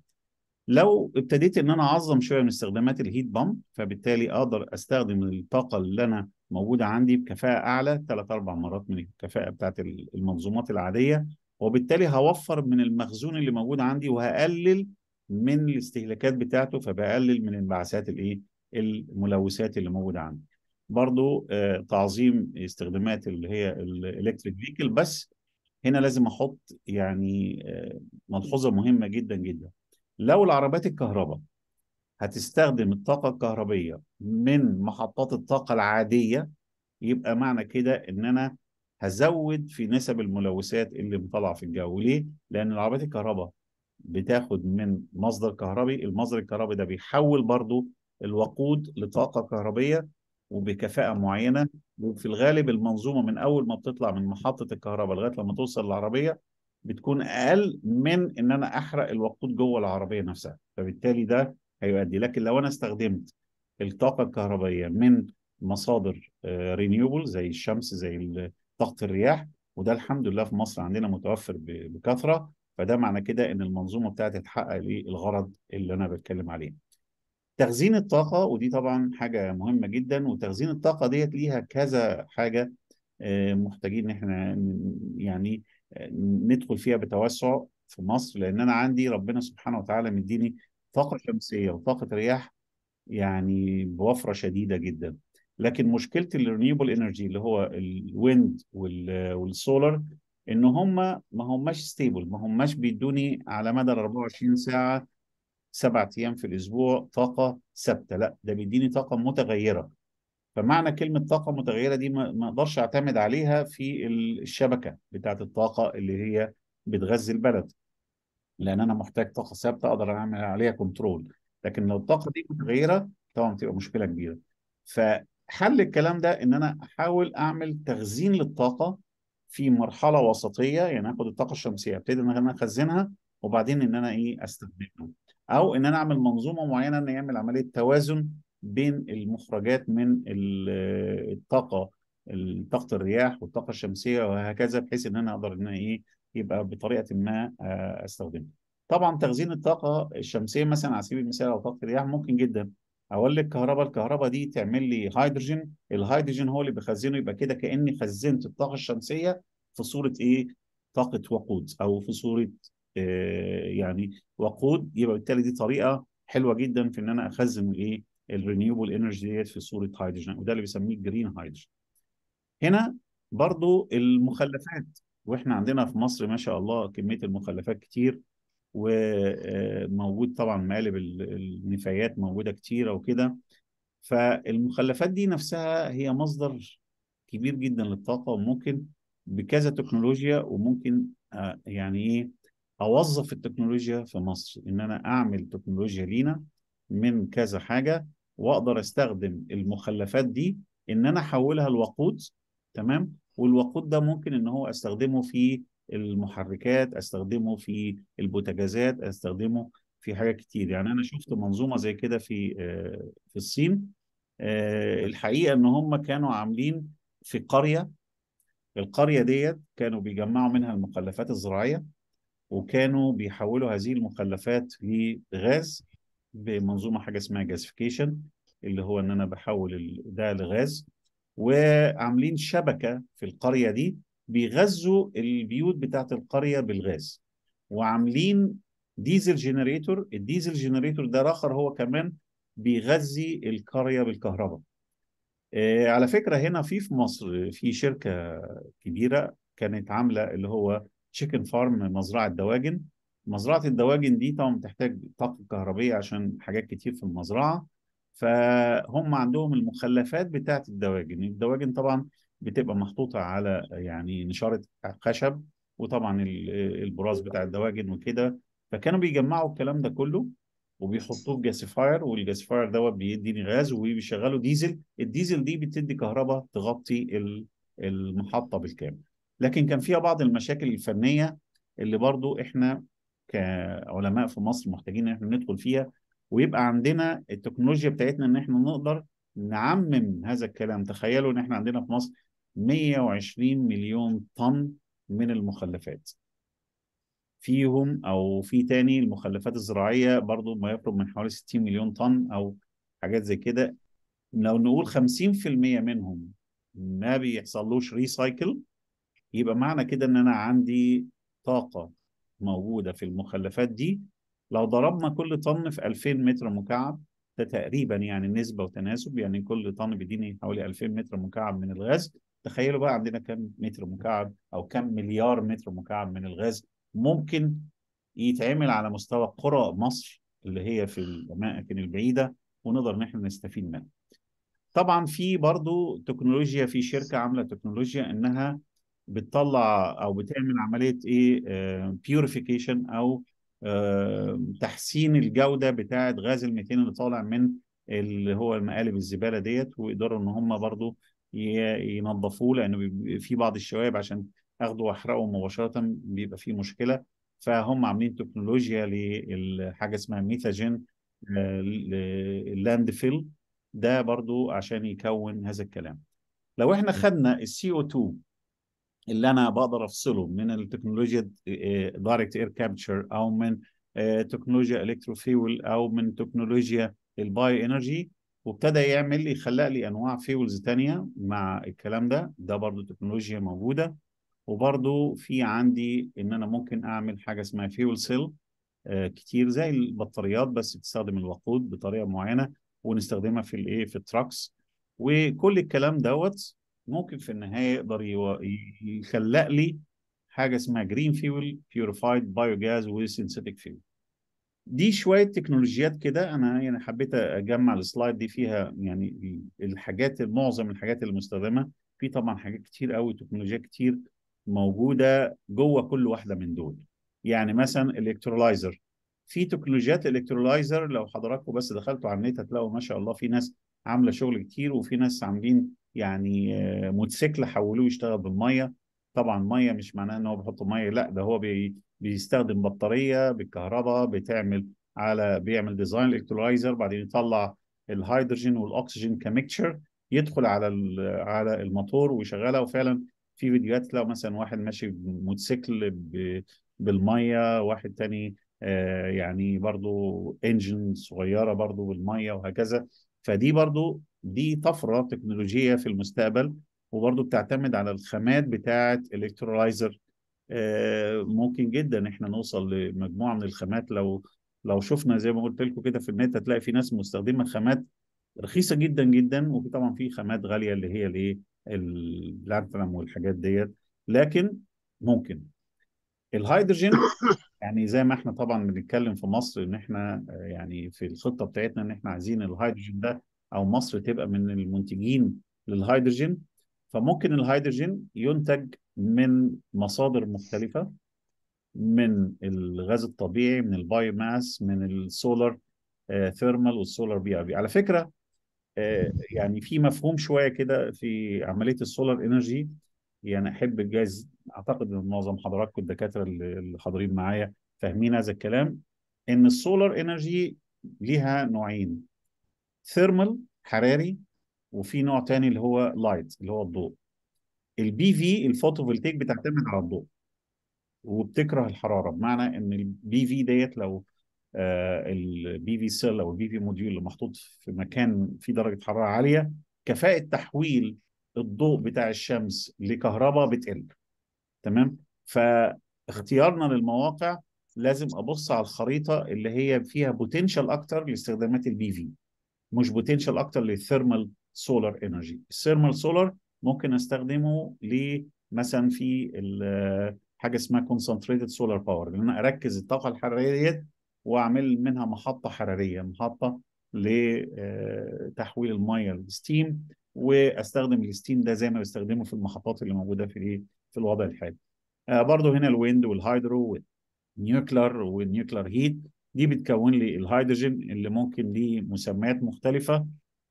لو ابتديت ان انا اعظم شويه من استخدامات الهيت بامب فبالتالي اقدر استخدم الطاقه اللي انا موجوده عندي بكفاءه اعلى ثلاث اربع مرات من الكفاءه بتاعت المنظومات العاديه وبالتالي هوفر من المخزون اللي موجود عندي وهقلل من الاستهلاكات بتاعته فبقلل من انبعاثات الايه الملوثات اللي موجوده عندي برضو آه تعظيم استخدامات اللي هي الالكتريك فيكل بس هنا لازم احط يعني آه ملحوظه مهمه جدا جدا لو العربيات الكهرباء هتستخدم الطاقه الكهربيه من محطات الطاقه العاديه يبقى معنى كده ان انا هزود في نسب الملوثات اللي مطلع في الجو ليه؟ لأن العربيات الكهرباء بتاخد من مصدر كهربي المصدر الكهربي ده بيحول برضو الوقود لطاقة كهربية وبكفاءة معينة وفي الغالب المنظومة من أول ما بتطلع من محطة الكهرباء لغاية لما توصل العربية بتكون أقل من إن أنا أحرق الوقود جوه العربية نفسها فبالتالي ده هيؤدي لكن لو أنا استخدمت الطاقة الكهربائية من مصادر رينيوبل آه، زي الشمس زي طاقه الرياح وده الحمد لله في مصر عندنا متوفر بكثره فده معنى كده ان المنظومه بتاعتي هتحقق للغرض اللي انا بتكلم عليه. تخزين الطاقه ودي طبعا حاجه مهمه جدا وتخزين الطاقه ديت ليها كذا حاجه آه، محتاجين ان احنا يعني آه، ندخل فيها بتوسع في مصر لان انا عندي ربنا سبحانه وتعالى مديني طاقه شمسيه وطاقه رياح يعني بوفره شديده جدا لكن مشكله الرينيوبل انرجي اللي هو الويند والسولار ان هم ما هماش ستيبل ما هماش بيدوني على مدى 24 ساعه سبعة ايام في الاسبوع طاقه ثابته لا ده بيديني طاقه متغيره فمعنى كلمه طاقه متغيره دي ما اقدرش اعتمد عليها في الشبكه بتاعه الطاقه اللي هي بتغذي البلد لان انا محتاج طاقه ثابته اقدر اعمل عليها كنترول لكن لو الطاقه دي متغيره طبعا بتبقى مشكله كبيره ف حل الكلام ده ان انا احاول اعمل تخزين للطاقه في مرحله وسطيه يعني اخد الطاقه الشمسيه ابتدي ان انا اخزنها وبعدين ان انا ايه استخدمها او ان انا اعمل منظومه معينه ان يعمل عمليه توازن بين المخرجات من آه، الطاقه طاقه الرياح والطاقه الشمسيه وهكذا بحيث ان انا اقدر ان انا ايه يبقى بطريقه ما آه، استخدمها. طبعا تخزين الطاقه الشمسيه مثلا على سبيل المثال او طاقه الرياح ممكن جدا اقول للكهرباء الكهرباء دي تعمل لي هيدروجين الهيدروجين هو اللي بخزنه يبقى كده كاني خزنت الطاقه الشمسيه في صوره ايه طاقه وقود او في صوره آه يعني وقود يبقى بالتالي دي طريقه حلوه جدا في ان انا اخزن الايه الرينيوبل انرجي ديت في صوره هيدروجين وده اللي بيسميه جرين هيدروجين هنا برضو المخلفات واحنا عندنا في مصر ما شاء الله كميه المخلفات كتير وموجود طبعا مقالب النفايات موجوده كتيره وكده فالمخلفات دي نفسها هي مصدر كبير جدا للطاقه وممكن بكذا تكنولوجيا وممكن آه، يعني ايه اوظف التكنولوجيا في مصر ان انا اعمل تكنولوجيا لينا من كذا حاجه واقدر استخدم المخلفات دي ان انا احولها لوقود تمام والوقود ده ممكن ان هو استخدمه في المحركات استخدمه في البوتاجازات استخدمه في حاجات كتير يعني انا شفت منظومه زي كده في آه، في الصين آه، الحقيقه ان هم كانوا عاملين في قريه القريه ديت كانوا بيجمعوا منها المخلفات الزراعيه وكانوا بيحولوا هذه المخلفات لغاز بمنظومه حاجه اسمها جازفيكيشن اللي هو ان انا بحول ده لغاز وعاملين شبكه في القريه دي بيغذوا البيوت بتاعت القريه بالغاز وعاملين ديزل جنريتور الديزل جنريتور ده الاخر هو كمان بيغذي القريه بالكهرباء آه على فكره هنا في في مصر في شركه كبيره كانت عامله اللي هو تشيكن فارم مزرعه دواجن مزرعه الدواجن دي طبعا بتحتاج طاقه كهربيه عشان حاجات كتير في المزرعه فهم عندهم المخلفات بتاعه الدواجن الدواجن طبعا بتبقى محطوطه على يعني نشاره خشب وطبعا البراز بتاع الدواجن وكده فكانوا بيجمعوا الكلام ده كله وبيحطوه في جاسيفاير والجاسيفاير دوت بيديني غاز وبيشغلوا ديزل الديزل دي بتدي كهرباء تغطي المحطه بالكامل لكن كان فيها بعض المشاكل الفنيه اللي برضو احنا كعلماء في مصر محتاجين ان احنا ندخل فيها ويبقى عندنا التكنولوجيا بتاعتنا ان احنا نقدر نعمم هذا الكلام تخيلوا ان احنا عندنا في مصر 120 مليون طن من المخلفات فيهم او في تاني المخلفات الزراعيه برضو ما يقرب من حوالي 60 مليون طن او حاجات زي كده لو نقول 50% منهم ما بيحصلوش ريسايكل يبقى معنى كده ان انا عندي طاقه موجوده في المخلفات دي لو ضربنا كل طن في 2000 متر مكعب ده تقريبا يعني نسبه وتناسب يعني كل طن بيديني حوالي 2000 متر مكعب من الغاز تخيلوا بقى عندنا كم متر مكعب او كم مليار متر مكعب من الغاز ممكن يتعمل على مستوى قرى مصر اللي هي في الاماكن البعيده ونقدر ان احنا نستفيد منها. طبعا في برضو تكنولوجيا في شركه عامله تكنولوجيا انها بتطلع او بتعمل عمليه ايه بيوريفيكيشن آه، او آه تحسين الجوده بتاعه غاز الميتين اللي طالع من اللي هو المقالب الزباله ديت ويقدروا ان هم برضو ينظفوه لانه في بعض الشوائب عشان اخده واحرقه مباشره بيبقى فيه مشكله فهم عاملين تكنولوجيا لحاجه اسمها ميثاجين آه، لاند فيل ده برضو عشان يكون هذا الكلام لو احنا خدنا السي او 2 اللي انا بقدر افصله من التكنولوجيا دايركت اير كابتشر او من آه، تكنولوجيا الكتروفيول او من تكنولوجيا البايو انرجي وابتدى يعمل لي يخلق لي انواع فيولز تانية مع الكلام ده ده برضو تكنولوجيا موجوده وبرضو في عندي ان انا ممكن اعمل حاجه اسمها فيول سيل آه كتير زي البطاريات بس بتستخدم الوقود بطريقه معينه ونستخدمها في الايه في التراكس وكل الكلام دوت ممكن في النهايه يقدر يخلق لي حاجه اسمها جرين فيول بيوريفايد بايو جاز وسينثيتيك فيول دي شويه تكنولوجيات كده انا يعني حبيت اجمع السلايد دي فيها يعني الحاجات معظم الحاجات المستخدمه في طبعا حاجات كتير قوي تكنولوجيا كتير موجوده جوه كل واحده من دول يعني مثلا الكترولايزر في تكنولوجيات الكترولايزر لو حضراتكم بس دخلتوا على النت هتلاقوا ما شاء الله في ناس عامله شغل كتير وفي ناس عاملين يعني موتوسيكل حولوه يشتغل بالميه طبعا ميه مش معناه ان هو بيحط ميه لا ده هو بي بيستخدم بطاريه بالكهرباء بتعمل على بيعمل ديزاين الكترولايزر بعدين يطلع الهيدروجين والاكسجين كميكتشر يدخل على على الموتور ويشغلها وفعلا في فيديوهات تلاقوا مثلا واحد ماشي بموتوسيكل بالميه واحد تاني آه، يعني برضو انجن صغيره برضو بالميه وهكذا فدي برضو دي طفره تكنولوجيه في المستقبل وبرضو بتعتمد على الخامات بتاعه الكترولايزر آه، ممكن جدا احنا نوصل لمجموعه من الخامات لو لو شفنا زي ما قلت لكم كده في النت هتلاقي في ناس مستخدمه خامات رخيصه جدا جدا وفي طبعا في خامات غاليه اللي هي الايه اللاتنم والحاجات ديت لكن ممكن الهيدروجين [coughs] يعني زي ما احنا طبعا بنتكلم في مصر ان احنا آه، يعني في الخطه بتاعتنا ان احنا عايزين الهيدروجين ده او مصر تبقى من المنتجين للهيدروجين فممكن الهيدروجين ينتج من مصادر مختلفه من الغاز الطبيعي من البايو ماس من السولار ثيرمال آه، والسولار بي اي بي على فكره آه، يعني في مفهوم شويه كده في عمليه السولار انرجي يعني احب الجايز اعتقد ان معظم حضراتكم الدكاتره اللي حاضرين معايا فاهمين هذا الكلام ان السولار انرجي ليها نوعين ثيرمال حراري وفي نوع تاني اللي هو لايت اللي هو الضوء البي في الفوتوفولتيك بتعتمد على الضوء وبتكره الحراره بمعنى ان البي في ديت لو البي في سيل او البي في موديول اللي محطوط في مكان فيه درجه حراره عاليه كفاءه تحويل الضوء بتاع الشمس لكهرباء بتقل تمام فاختيارنا للمواقع لازم ابص على الخريطه اللي هي فيها بوتنشال اكتر لاستخدامات البي في مش بوتنشال اكتر للثيرمال سولار انرجي الثيرمال سولار ممكن استخدمه مثلا في حاجه اسمها concentrated سولار باور ان انا اركز الطاقه الحراريه ديت واعمل منها محطه حراريه محطه لتحويل آه، الميه لستيم واستخدم الستيم ده زي ما بستخدمه في المحطات اللي موجوده في الايه في الوضع الحالي آه، برضه هنا الويند والهايدرو والنيوكلر والنيوكلر هيت دي بتكون لي الهيدروجين اللي ممكن دي مسميات مختلفه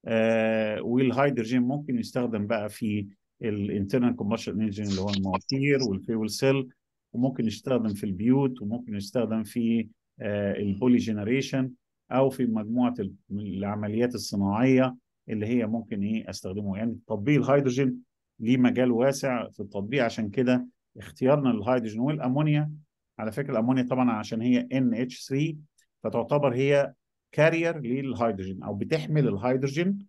آه، والهيدروجين ممكن يستخدم بقى في الانترنال كومبشن انجن اللي هو المواتير والفيول سيل وممكن يستخدم في البيوت وممكن يستخدم في آه، البولي جنريشن او في مجموعه العمليات الصناعيه اللي هي ممكن ايه استخدمه يعني تطبيق الهيدروجين ليه مجال واسع في التطبيق عشان كده اختيارنا للهيدروجين والامونيا على فكره الامونيا طبعا عشان هي NH3 فتعتبر هي كارير للهيدروجين او بتحمل الهيدروجين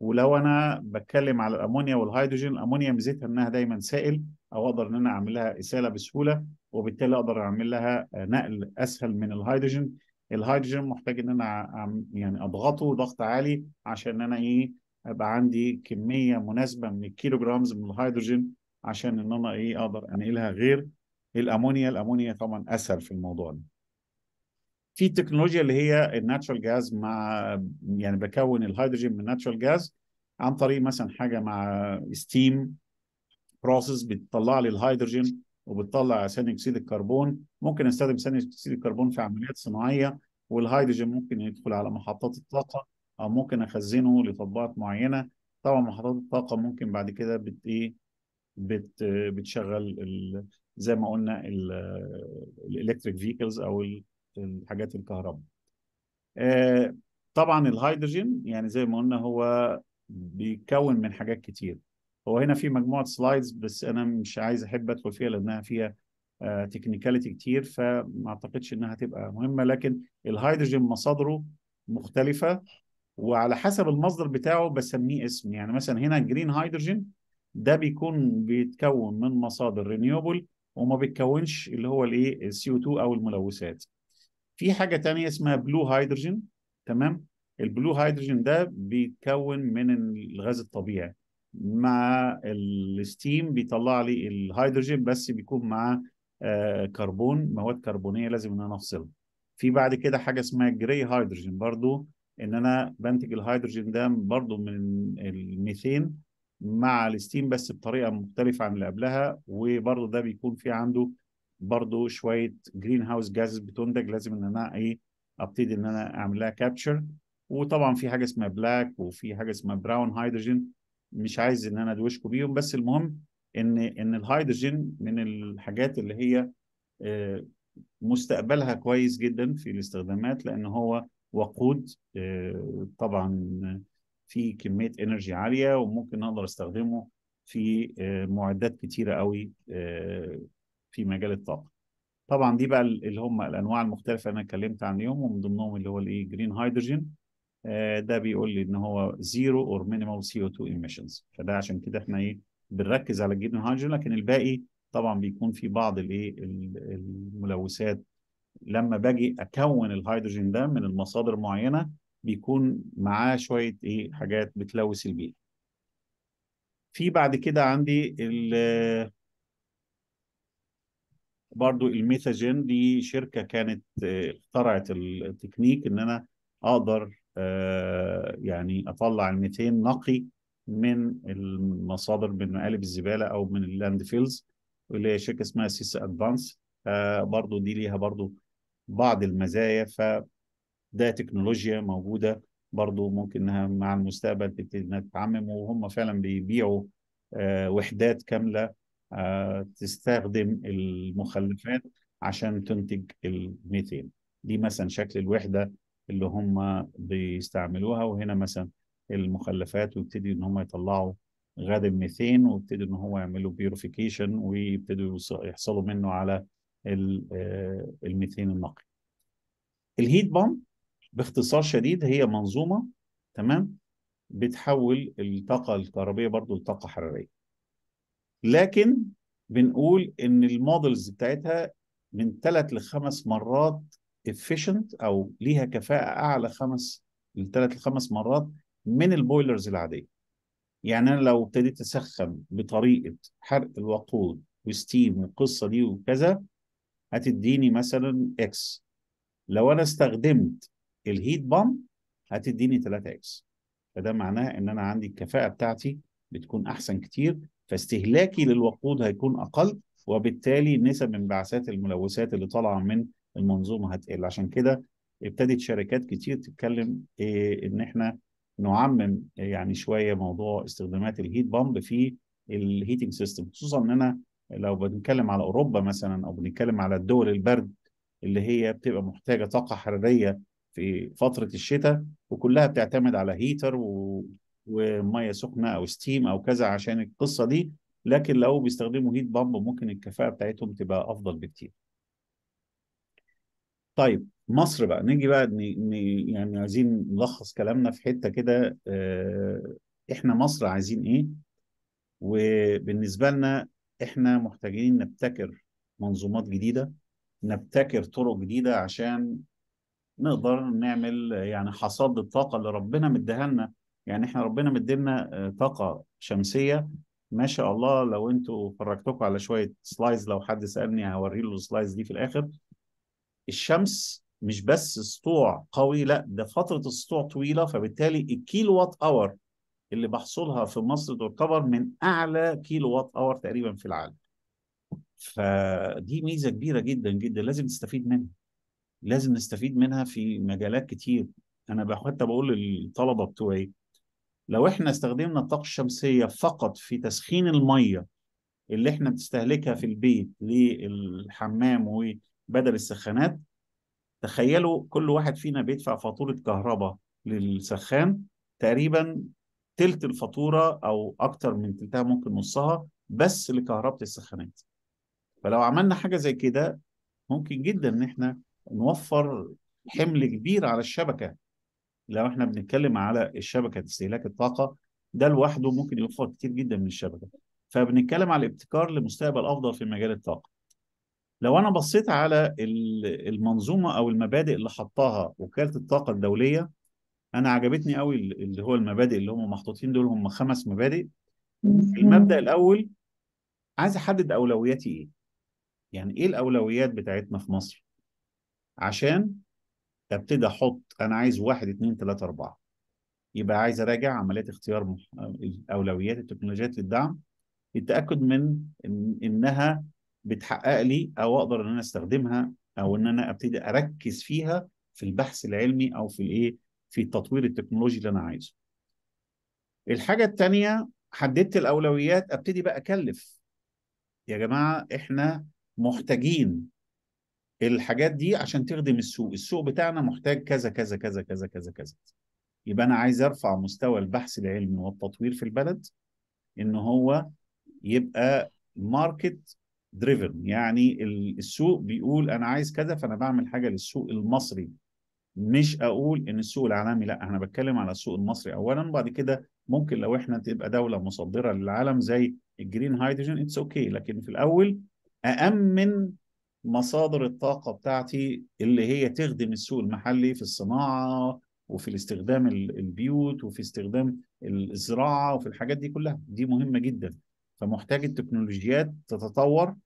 ولو انا بتكلم على الامونيا والهيدروجين الامونيا ميزتها انها دايما سائل او اقدر ان انا اعمل لها اساله بسهوله وبالتالي اقدر اعمل لها نقل اسهل من الهيدروجين الهيدروجين محتاج ان انا يعني اضغطه ضغط عالي عشان انا ايه ابقى عندي كميه مناسبه من الكيلو جرامز من الهيدروجين عشان ان انا ايه اقدر انقلها غير الامونيا الامونيا طبعا اسهل في الموضوع ده في التكنولوجيا اللي هي الناتشورال جاز مع يعني بكون الهيدروجين من الناتشورال جاز عن طريق مثلا حاجه مع ستيم بروسس بتطلع لي الهيدروجين وبتطلع ثاني اكسيد الكربون ممكن استخدم ثاني اكسيد الكربون في عمليات صناعيه والهيدروجين ممكن يدخل على محطات الطاقه او ممكن اخزنه لتطبيقات معينه طبعا محطات الطاقه ممكن بعد كده بت ايه بت بتشغل زي ما قلنا الالكتريك فيكلز او الحاجات الكهرباء آه، طبعا الهيدروجين يعني زي ما قلنا هو بيتكون من حاجات كتير هو هنا في مجموعه سلايدز بس انا مش عايز احب ادخل فيها لانها فيها تكنيكاليتي آه، كتير فما اعتقدش انها تبقى مهمه لكن الهيدروجين مصادره مختلفه وعلى حسب المصدر بتاعه بسميه اسم يعني مثلا هنا جرين هيدروجين ده بيكون بيتكون من مصادر رينيوبل وما بيتكونش اللي هو الايه السي او 2 او الملوثات في حاجه تانية اسمها بلو هيدروجين تمام البلو هيدروجين ده بيتكون من الغاز الطبيعي مع الستيم بيطلع لي الهيدروجين بس بيكون مع آه، كربون مواد كربونيه لازم ان انا افصلها في بعد كده حاجه اسمها جراي هيدروجين برضو ان انا بنتج الهيدروجين ده برضو من الميثين مع الستيم بس بطريقه مختلفه عن اللي قبلها وبرضو ده بيكون في عنده برضو شويه جرين هاوس جازز بتنتج لازم ان انا ايه ابتدي ان انا اعمل لها كابتشر وطبعا في حاجه اسمها بلاك وفي حاجه اسمها براون هيدروجين مش عايز ان انا ادوشكم بيهم بس المهم ان ان الهيدروجين من الحاجات اللي هي آه، مستقبلها كويس جدا في الاستخدامات لان هو وقود آه، طبعا في كميه انرجي عاليه وممكن اقدر استخدمه في آه، معدات كتيره قوي في مجال الطاقه طبعا دي بقى اللي هم الانواع المختلفه اللي انا اتكلمت عنهم ومن ضمنهم اللي هو الايه جرين هيدروجين آه، ده بيقول لي ان هو زيرو اور مينيمال سي او 2 ايميشنز فده عشان كده احنا ايه بنركز على الجرين هيدروجين لكن الباقي طبعا بيكون في بعض الايه الملوثات لما باجي اكون الهيدروجين ده من المصادر معينه بيكون معاه شويه ايه حاجات بتلوث البيئه في بعد كده عندي برضو الميثاجين دي شركه كانت آه، اخترعت التكنيك ان انا اقدر آه، يعني اطلع الميثين نقي من المصادر من مقالب الزباله او من اللاند فيلز اللي هي شركه اسمها سيس ادفانس آه، برضو دي ليها برضو بعض المزايا فده تكنولوجيا موجوده برضو ممكن انها مع المستقبل تبتدي انها تتعمم وهم فعلا بيبيعوا وحدات كامله تستخدم المخلفات عشان تنتج الميثين دي مثلا شكل الوحده اللي هم بيستعملوها وهنا مثلا المخلفات ويبتدي ان هم يطلعوا غاز الميثين ويبتدي ان هو يعملوا بيوريفيكيشن ويبتدوا يحصلوا منه على آه، الميثين النقي الهيت بامب باختصار شديد هي منظومه تمام بتحول الطاقه الكهربيه برضو لطاقه حراريه لكن بنقول ان المودلز بتاعتها من ثلاث لخمس مرات efficient او ليها كفاءه اعلى خمس من ثلاث لخمس مرات من البويلرز العاديه. يعني انا لو ابتديت اسخن بطريقه حرق الوقود وستيم والقصه دي وكذا هتديني مثلا اكس. لو انا استخدمت الهيت بامب هتديني 3 اكس. فده معناه ان انا عندي الكفاءه بتاعتي بتكون احسن كتير فاستهلاكي للوقود هيكون اقل وبالتالي نسب انبعاثات الملوثات اللي طالعه من المنظومه هتقل عشان كده ابتدت شركات كتير تتكلم إيه ان احنا نعمم يعني شويه موضوع استخدامات الهيت بامب في الهيتنج سيستم خصوصا ان انا لو بنتكلم على اوروبا مثلا او بنتكلم على الدول البرد اللي هي بتبقى محتاجه طاقه حراريه في فتره الشتاء وكلها بتعتمد على هيتر و... وميه سخنه او ستيم او كذا عشان القصه دي لكن لو بيستخدموا هيت بامب ممكن الكفاءه بتاعتهم تبقى افضل بكتير. طيب مصر بقى نيجي بقى يعني عايزين نلخص كلامنا في حته كده آه، احنا مصر عايزين ايه؟ وبالنسبه لنا احنا محتاجين نبتكر منظومات جديده نبتكر طرق جديده عشان نقدر نعمل يعني حصاد الطاقه اللي ربنا مديها لنا يعني احنا ربنا مدينا آه، طاقه شمسيه ما شاء الله لو انتوا فرجتكم على شويه سلايز لو حد سالني هوري له السلايز دي في الاخر الشمس مش بس سطوع قوي لا ده فتره السطوع طويله فبالتالي الكيلو وات اور اللي بحصلها في مصر تعتبر من اعلى كيلو وات اور تقريبا في العالم فدي ميزه كبيره جدا جدا لازم نستفيد منها لازم نستفيد منها في مجالات كتير انا حتى بقول للطلبه بتوعي لو احنا استخدمنا الطاقة الشمسية فقط في تسخين المية اللي احنا بنستهلكها في البيت للحمام وبدل السخانات تخيلوا كل واحد فينا بيدفع فاتورة كهرباء للسخان تقريبا تلت الفاتورة أو أكتر من تلتها ممكن نصها بس لكهرباء السخانات فلو عملنا حاجة زي كده ممكن جدا إن احنا نوفر حمل كبير على الشبكة لو احنا بنتكلم على الشبكه استهلاك الطاقه ده لوحده ممكن يوفر كتير جدا من الشبكه فبنتكلم على الابتكار لمستقبل افضل في مجال الطاقه لو انا بصيت على المنظومه او المبادئ اللي حطاها وكاله الطاقه الدوليه انا عجبتني قوي اللي هو المبادئ اللي هم محطوطين دول هم خمس مبادئ المبدا الاول عايز احدد اولوياتي ايه يعني ايه الاولويات بتاعتنا في مصر عشان ابتدي احط انا عايز واحد اثنين ثلاثه اربعه يبقى عايز اراجع عمليات اختيار الاولويات التكنولوجيات للدعم للتاكد من انها بتحقق لي او اقدر ان انا استخدمها او ان انا ابتدي اركز فيها في البحث العلمي او في الايه في التطوير التكنولوجي اللي انا عايزه. الحاجه الثانيه حددت الاولويات ابتدي بقى اكلف. يا جماعه احنا محتاجين الحاجات دي عشان تخدم السوق السوق بتاعنا محتاج كذا كذا كذا كذا كذا كذا يبقى انا عايز ارفع مستوى البحث العلمي والتطوير في البلد ان هو يبقى ماركت دريفن يعني السوق بيقول انا عايز كذا فانا بعمل حاجه للسوق المصري مش اقول ان السوق العالمي لا انا بتكلم على السوق المصري اولا بعد كده ممكن لو احنا تبقى دوله مصدره للعالم زي الجرين هيدروجين اتس اوكي لكن في الاول اامن مصادر الطاقه بتاعتي اللي هي تخدم السوق المحلي في الصناعه وفي الاستخدام البيوت وفي استخدام الزراعه وفي الحاجات دي كلها دي مهمه جدا فمحتاج التكنولوجيات تتطور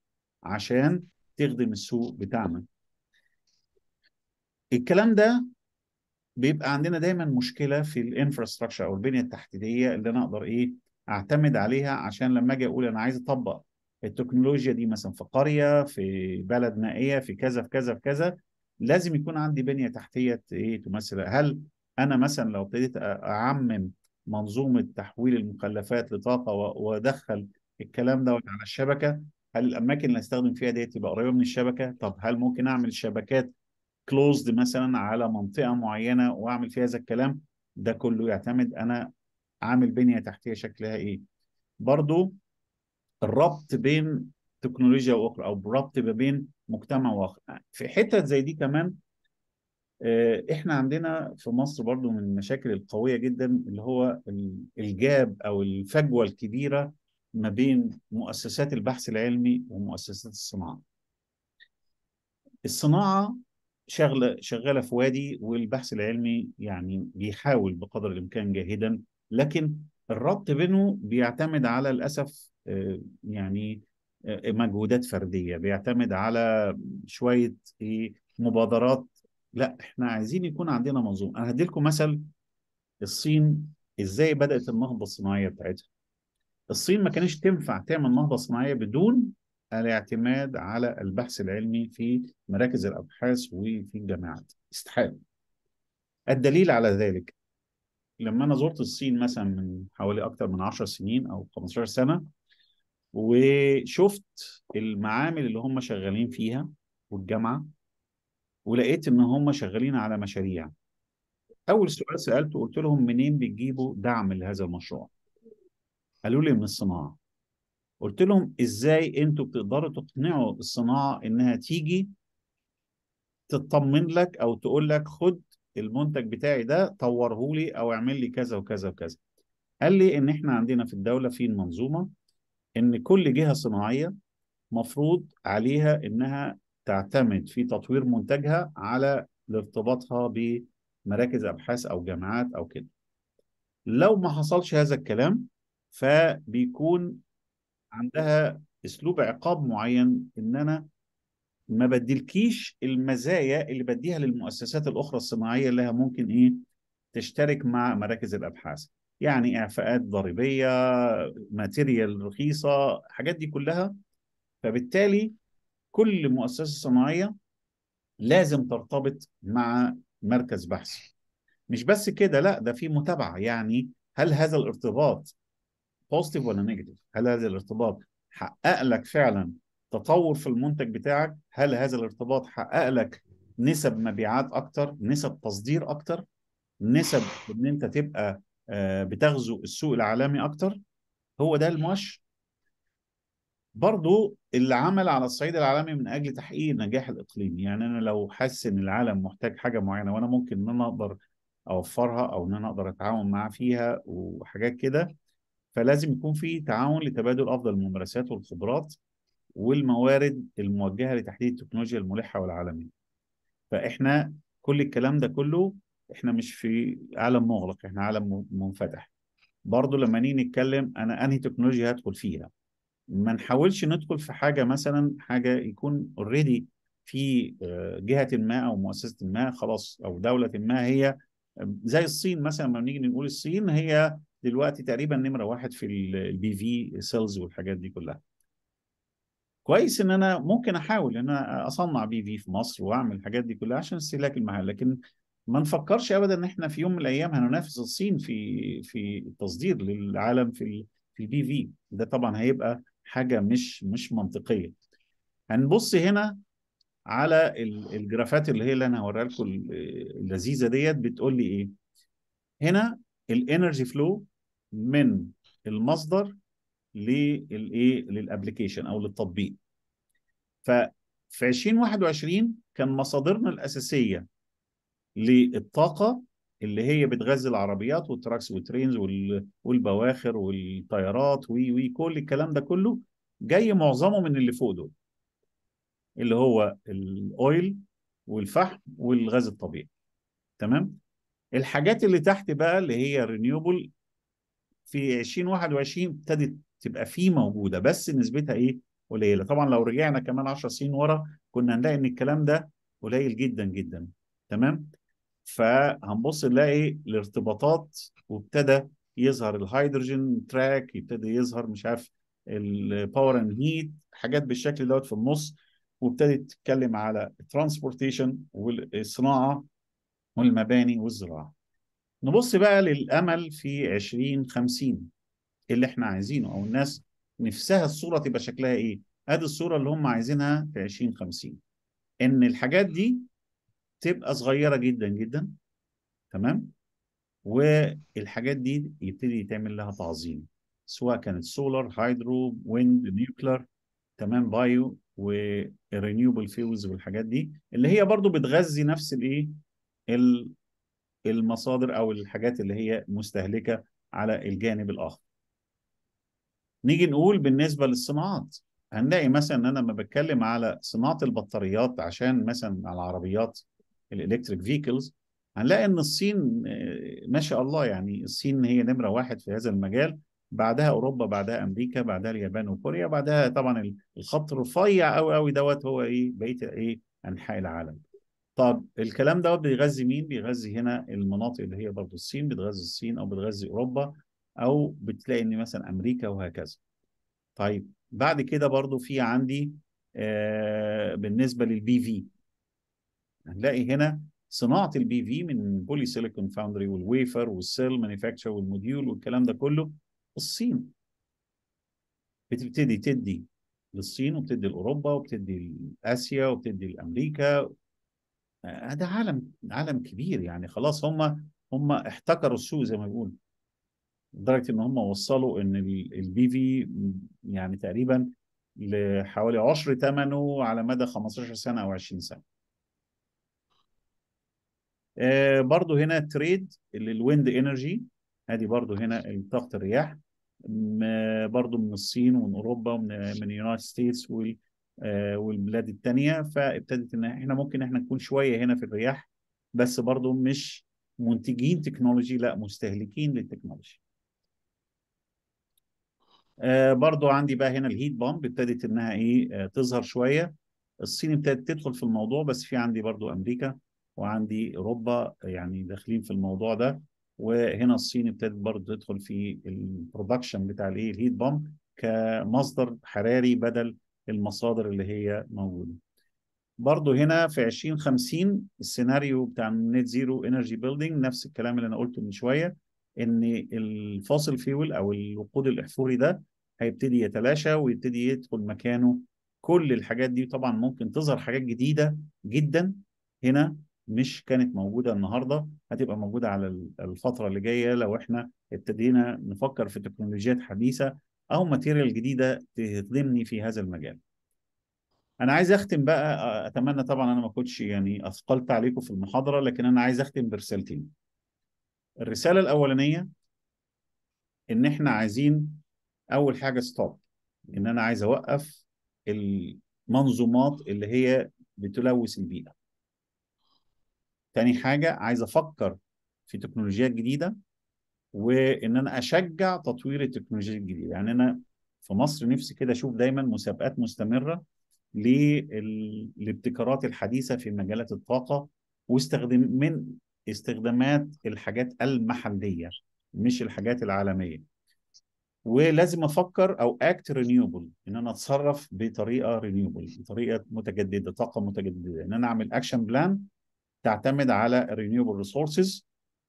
عشان تخدم السوق بتاعنا الكلام ده بيبقى عندنا دايما مشكله في الانفراستراكشر او البنيه التحتيه اللي انا اقدر ايه اعتمد عليها عشان لما اجي اقول انا عايز اطبق التكنولوجيا دي مثلا في قريه في بلد نائيه في كذا في كذا في كذا لازم يكون عندي بنيه تحتيه ايه تمثل هل انا مثلا لو ابتديت اعمم منظومه تحويل المخلفات لطاقه وادخل الكلام دوت على الشبكه هل الاماكن اللي هستخدم فيها ديت تبقى قريبه من الشبكه طب هل ممكن اعمل شبكات كلوزد مثلا على منطقه معينه واعمل فيها هذا الكلام ده كله يعتمد انا عامل بنيه تحتيه شكلها ايه برضو الربط بين تكنولوجيا واخرى او الربط ما بين مجتمع واخر في حتت زي دي كمان آه، احنا عندنا في مصر برضو من المشاكل القويه جدا اللي هو الجاب او الفجوه الكبيره ما بين مؤسسات البحث العلمي ومؤسسات الصناعه الصناعه شغله شغاله في وادي والبحث العلمي يعني بيحاول بقدر الامكان جاهدا لكن الربط بينه بيعتمد على للاسف آه، يعني آه، مجهودات فرديه بيعتمد على شويه إيه، مبادرات لا احنا عايزين يكون عندنا منظومه انا هدي لكم مثل الصين ازاي بدات النهضه الصناعيه بتاعتها الصين ما كانتش تنفع تعمل نهضه صناعيه بدون الاعتماد على البحث العلمي في مراكز الابحاث وفي الجامعات استحاله الدليل على ذلك لما انا زرت الصين مثلا من حوالي اكتر من 10 سنين او 15 سنه وشفت المعامل اللي هم شغالين فيها والجامعه ولقيت ان هم شغالين على مشاريع اول سؤال سالته قلت لهم منين بتجيبوا دعم لهذا المشروع قالوا لي من الصناعه قلت لهم ازاي انتوا بتقدروا تقنعوا الصناعه انها تيجي تطمن لك او تقول لك خد المنتج بتاعي ده طوره لي او اعمل لي كذا وكذا وكذا قال لي ان احنا عندنا في الدوله في منظومه ان كل جهه صناعيه مفروض عليها انها تعتمد في تطوير منتجها على ارتباطها بمراكز ابحاث او جامعات او كده لو ما حصلش هذا الكلام فبيكون عندها اسلوب عقاب معين ان انا ما بديلكيش المزايا اللي بديها للمؤسسات الاخرى الصناعيه اللي ممكن ايه تشترك مع مراكز الابحاث يعني اعفاءات ضريبيه ماتيريال رخيصه الحاجات دي كلها فبالتالي كل مؤسسه صناعيه لازم ترتبط مع مركز بحث مش بس كده لا ده في متابعه يعني هل هذا الارتباط بوزيتيف ولا نيجاتيف هل هذا الارتباط حقق لك فعلا تطور في المنتج بتاعك هل هذا الارتباط حقق لك نسب مبيعات اكتر نسب تصدير اكتر نسب ان انت تبقى آه، بتغزو السوق العالمي اكتر هو ده المؤشر برضو اللي عمل على الصعيد العالمي من اجل تحقيق النجاح الاقليمي يعني انا لو حاسس ان العالم محتاج حاجه معينه وانا ممكن ان انا اقدر اوفرها او ان انا اقدر اتعاون معاه فيها وحاجات كده فلازم يكون في تعاون لتبادل افضل الممارسات والخبرات والموارد الموجهه لتحديد التكنولوجيا الملحه والعالميه فاحنا كل الكلام ده كله احنا مش في عالم مغلق احنا عالم منفتح برضو لما نيجي نتكلم انا انهي تكنولوجيا هدخل فيها ما نحاولش ندخل في حاجه مثلا حاجه يكون اوريدي في آه، جهه ما او مؤسسه ما خلاص او دوله ما هي آه، زي الصين مثلا لما بنيجي نقول الصين هي دلوقتي تقريبا نمره واحد في البي في سيلز والحاجات دي كلها كويس ان انا ممكن احاول ان انا اصنع بي في في مصر واعمل الحاجات دي كلها عشان استهلاك المحل لكن ما نفكرش ابدا ان احنا في يوم من الايام هننافس الصين في في التصدير للعالم في في البي في ده طبعا هيبقى حاجه مش مش منطقيه هنبص هنا على الجرافات اللي هي اللي انا هوريها لكم اللذيذه ديت بتقول لي ايه هنا الانرجي فلو من المصدر للايه للابلكيشن او للتطبيق ف في 2021 كان مصادرنا الاساسيه للطاقه اللي هي بتغذي العربيات والتراكس والترينز والبواخر والطيارات وكل الكلام ده كله جاي معظمه من اللي فوق دول اللي هو الاويل والفحم والغاز الطبيعي تمام الحاجات اللي تحت بقى اللي هي رينيوبل في 2021 ابتدت تبقى فيه موجوده بس نسبتها ايه قليله طبعا لو رجعنا كمان 10 سنين ورا كنا هنلاقي ان الكلام ده قليل جدا جدا تمام فهنبص نلاقي الارتباطات وابتدى يظهر الهيدروجين تراك يبتدي يظهر مش عارف الباور اند هيت حاجات بالشكل دوت في النص وابتدت تتكلم على الترانسبورتيشن والصناعه والمباني والزراعه. نبص بقى للامل في 2050 إيه اللي احنا عايزينه او الناس نفسها الصوره تبقى شكلها ايه؟ ادي الصوره اللي هم عايزينها في 2050 ان الحاجات دي تبقى صغيره جدا جدا تمام والحاجات دي يبتدي يتعمل لها تعظيم سواء كانت سولار هيدرو ويند نيوكلر تمام بايو ورينيوبل فيوز والحاجات دي اللي هي برضو بتغذي نفس الايه المصادر او الحاجات اللي هي مستهلكه على الجانب الاخر نيجي نقول بالنسبه للصناعات هنلاقي مثلا ان انا لما بتكلم على صناعه البطاريات عشان مثلا على العربيات الالكتريك فيكلز هنلاقي ان الصين آه، ما شاء الله يعني الصين هي نمره واحد في هذا المجال بعدها اوروبا بعدها امريكا بعدها اليابان وكوريا بعدها طبعا الخط الرفيع قوي قوي دوت هو ايه بقيه ايه انحاء العالم طب الكلام دوت بيغذي مين بيغذي هنا المناطق اللي هي برضه الصين بتغذي الصين او بتغذي اوروبا او بتلاقي ان مثلا امريكا وهكذا طيب بعد كده برضه في عندي آه بالنسبه للبي في هنلاقي هنا صناعه البي في من بولي سيليكون فاوندري والويفر والسيل مانيفاكتشر والموديول والكلام ده كله الصين بتبتدي تدي للصين وبتدي لاوروبا وبتدي لاسيا وبتدي لامريكا آه، ده عالم عالم كبير يعني خلاص هم هم احتكروا السوق زي ما بيقولوا لدرجه ان هم وصلوا ان البي في يعني تقريبا لحوالي عشر ثمنه على مدى 15 سنه او 20 سنه آه، برضو هنا تريد للويند انرجي ادي برضو هنا طاقه الرياح برضو من الصين ومن اوروبا ومن من اليونايتد آه، ستيتس والبلاد الثانيه فابتدت ان احنا ممكن احنا نكون شويه هنا في الرياح بس برضو مش منتجين تكنولوجي لا مستهلكين للتكنولوجي آه برضو عندي بقى هنا الهيت بامب ابتدت انها ايه آه تظهر شويه الصين ابتدت تدخل في الموضوع بس في عندي برضو امريكا وعندي اوروبا يعني داخلين في الموضوع ده وهنا الصين ابتدت برضه تدخل في البرودكشن بتاع الايه الهيت بامب كمصدر حراري بدل المصادر اللي هي موجوده. برضه هنا في 2050 السيناريو بتاع النت زيرو انرجي بيلدينج نفس الكلام اللي انا قلته من شويه ان الفاصل فيول او الوقود الاحفوري ده هيبتدي يتلاشى ويبتدي يدخل مكانه كل الحاجات دي طبعا ممكن تظهر حاجات جديده جدا هنا مش كانت موجوده النهارده هتبقى موجوده على الفتره اللي جايه لو احنا ابتدينا نفكر في تكنولوجيات حديثه او ماتيريال جديده تخدمني في هذا المجال. انا عايز اختم بقى اتمنى طبعا انا ما كنتش يعني اثقلت عليكم في المحاضره لكن انا عايز اختم برسالتين. الرساله الاولانيه ان احنا عايزين اول حاجه ستوب ان انا عايز اوقف المنظومات اللي هي بتلوث البيئه تاني حاجه عايز افكر في تكنولوجيات جديده وان انا اشجع تطوير التكنولوجيات الجديده يعني انا في مصر نفسي كده اشوف دايما مسابقات مستمره للابتكارات الحديثه في مجالات الطاقه واستخدم من استخدامات الحاجات المحليه مش الحاجات العالميه ولازم افكر او اكت رينيوبل ان انا اتصرف بطريقه رينيوبل بطريقه متجدده طاقه متجدده ان انا اعمل اكشن بلان تعتمد على الرينيوبل ريسورسز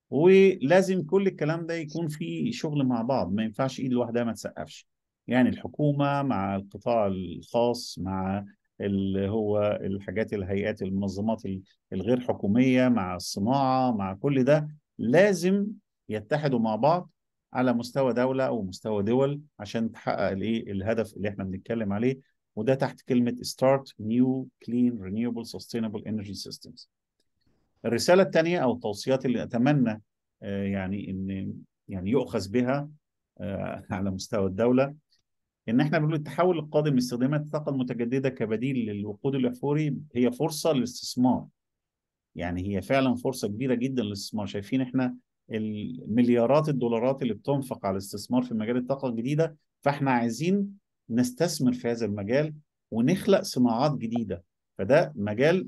ولازم كل الكلام ده يكون في شغل مع بعض ما ينفعش ايد لوحدها ما تسقفش يعني الحكومه مع القطاع الخاص مع اللي هو الحاجات الهيئات المنظمات الغير حكوميه مع الصناعه مع كل ده لازم يتحدوا مع بعض على مستوى دوله او مستوى دول عشان تحقق الايه الهدف اللي احنا بنتكلم عليه وده تحت كلمه ستارت نيو كلين رينيوبل سستينبل انرجي سيستمز الرساله الثانيه او التوصيات اللي اتمنى آه، يعني ان يعني يؤخذ بها آه، [laughs] على مستوى الدوله ان احنا بنقول التحول القادم لاستخدامات الطاقه المتجدده كبديل للوقود الاحفوري هي فرصه للاستثمار يعني هي فعلا فرصه كبيره جدا للاستثمار شايفين احنا المليارات الدولارات اللي بتنفق على الاستثمار في مجال الطاقه الجديده فاحنا عايزين نستثمر في هذا المجال ونخلق صناعات جديده فده مجال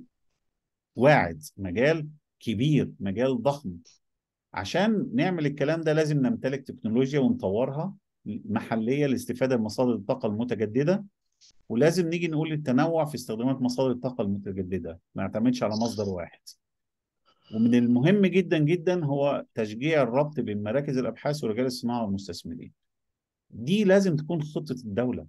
واعد مجال كبير مجال ضخم عشان نعمل الكلام ده لازم نمتلك تكنولوجيا ونطورها محليه لاستفاده مصادر الطاقه المتجدده ولازم نيجي نقول التنوع في استخدامات مصادر الطاقه المتجدده ما نعتمدش على مصدر واحد ومن المهم جدا جدا هو تشجيع الربط بين مراكز الابحاث ورجال الصناعه والمستثمرين دي لازم تكون خطه الدوله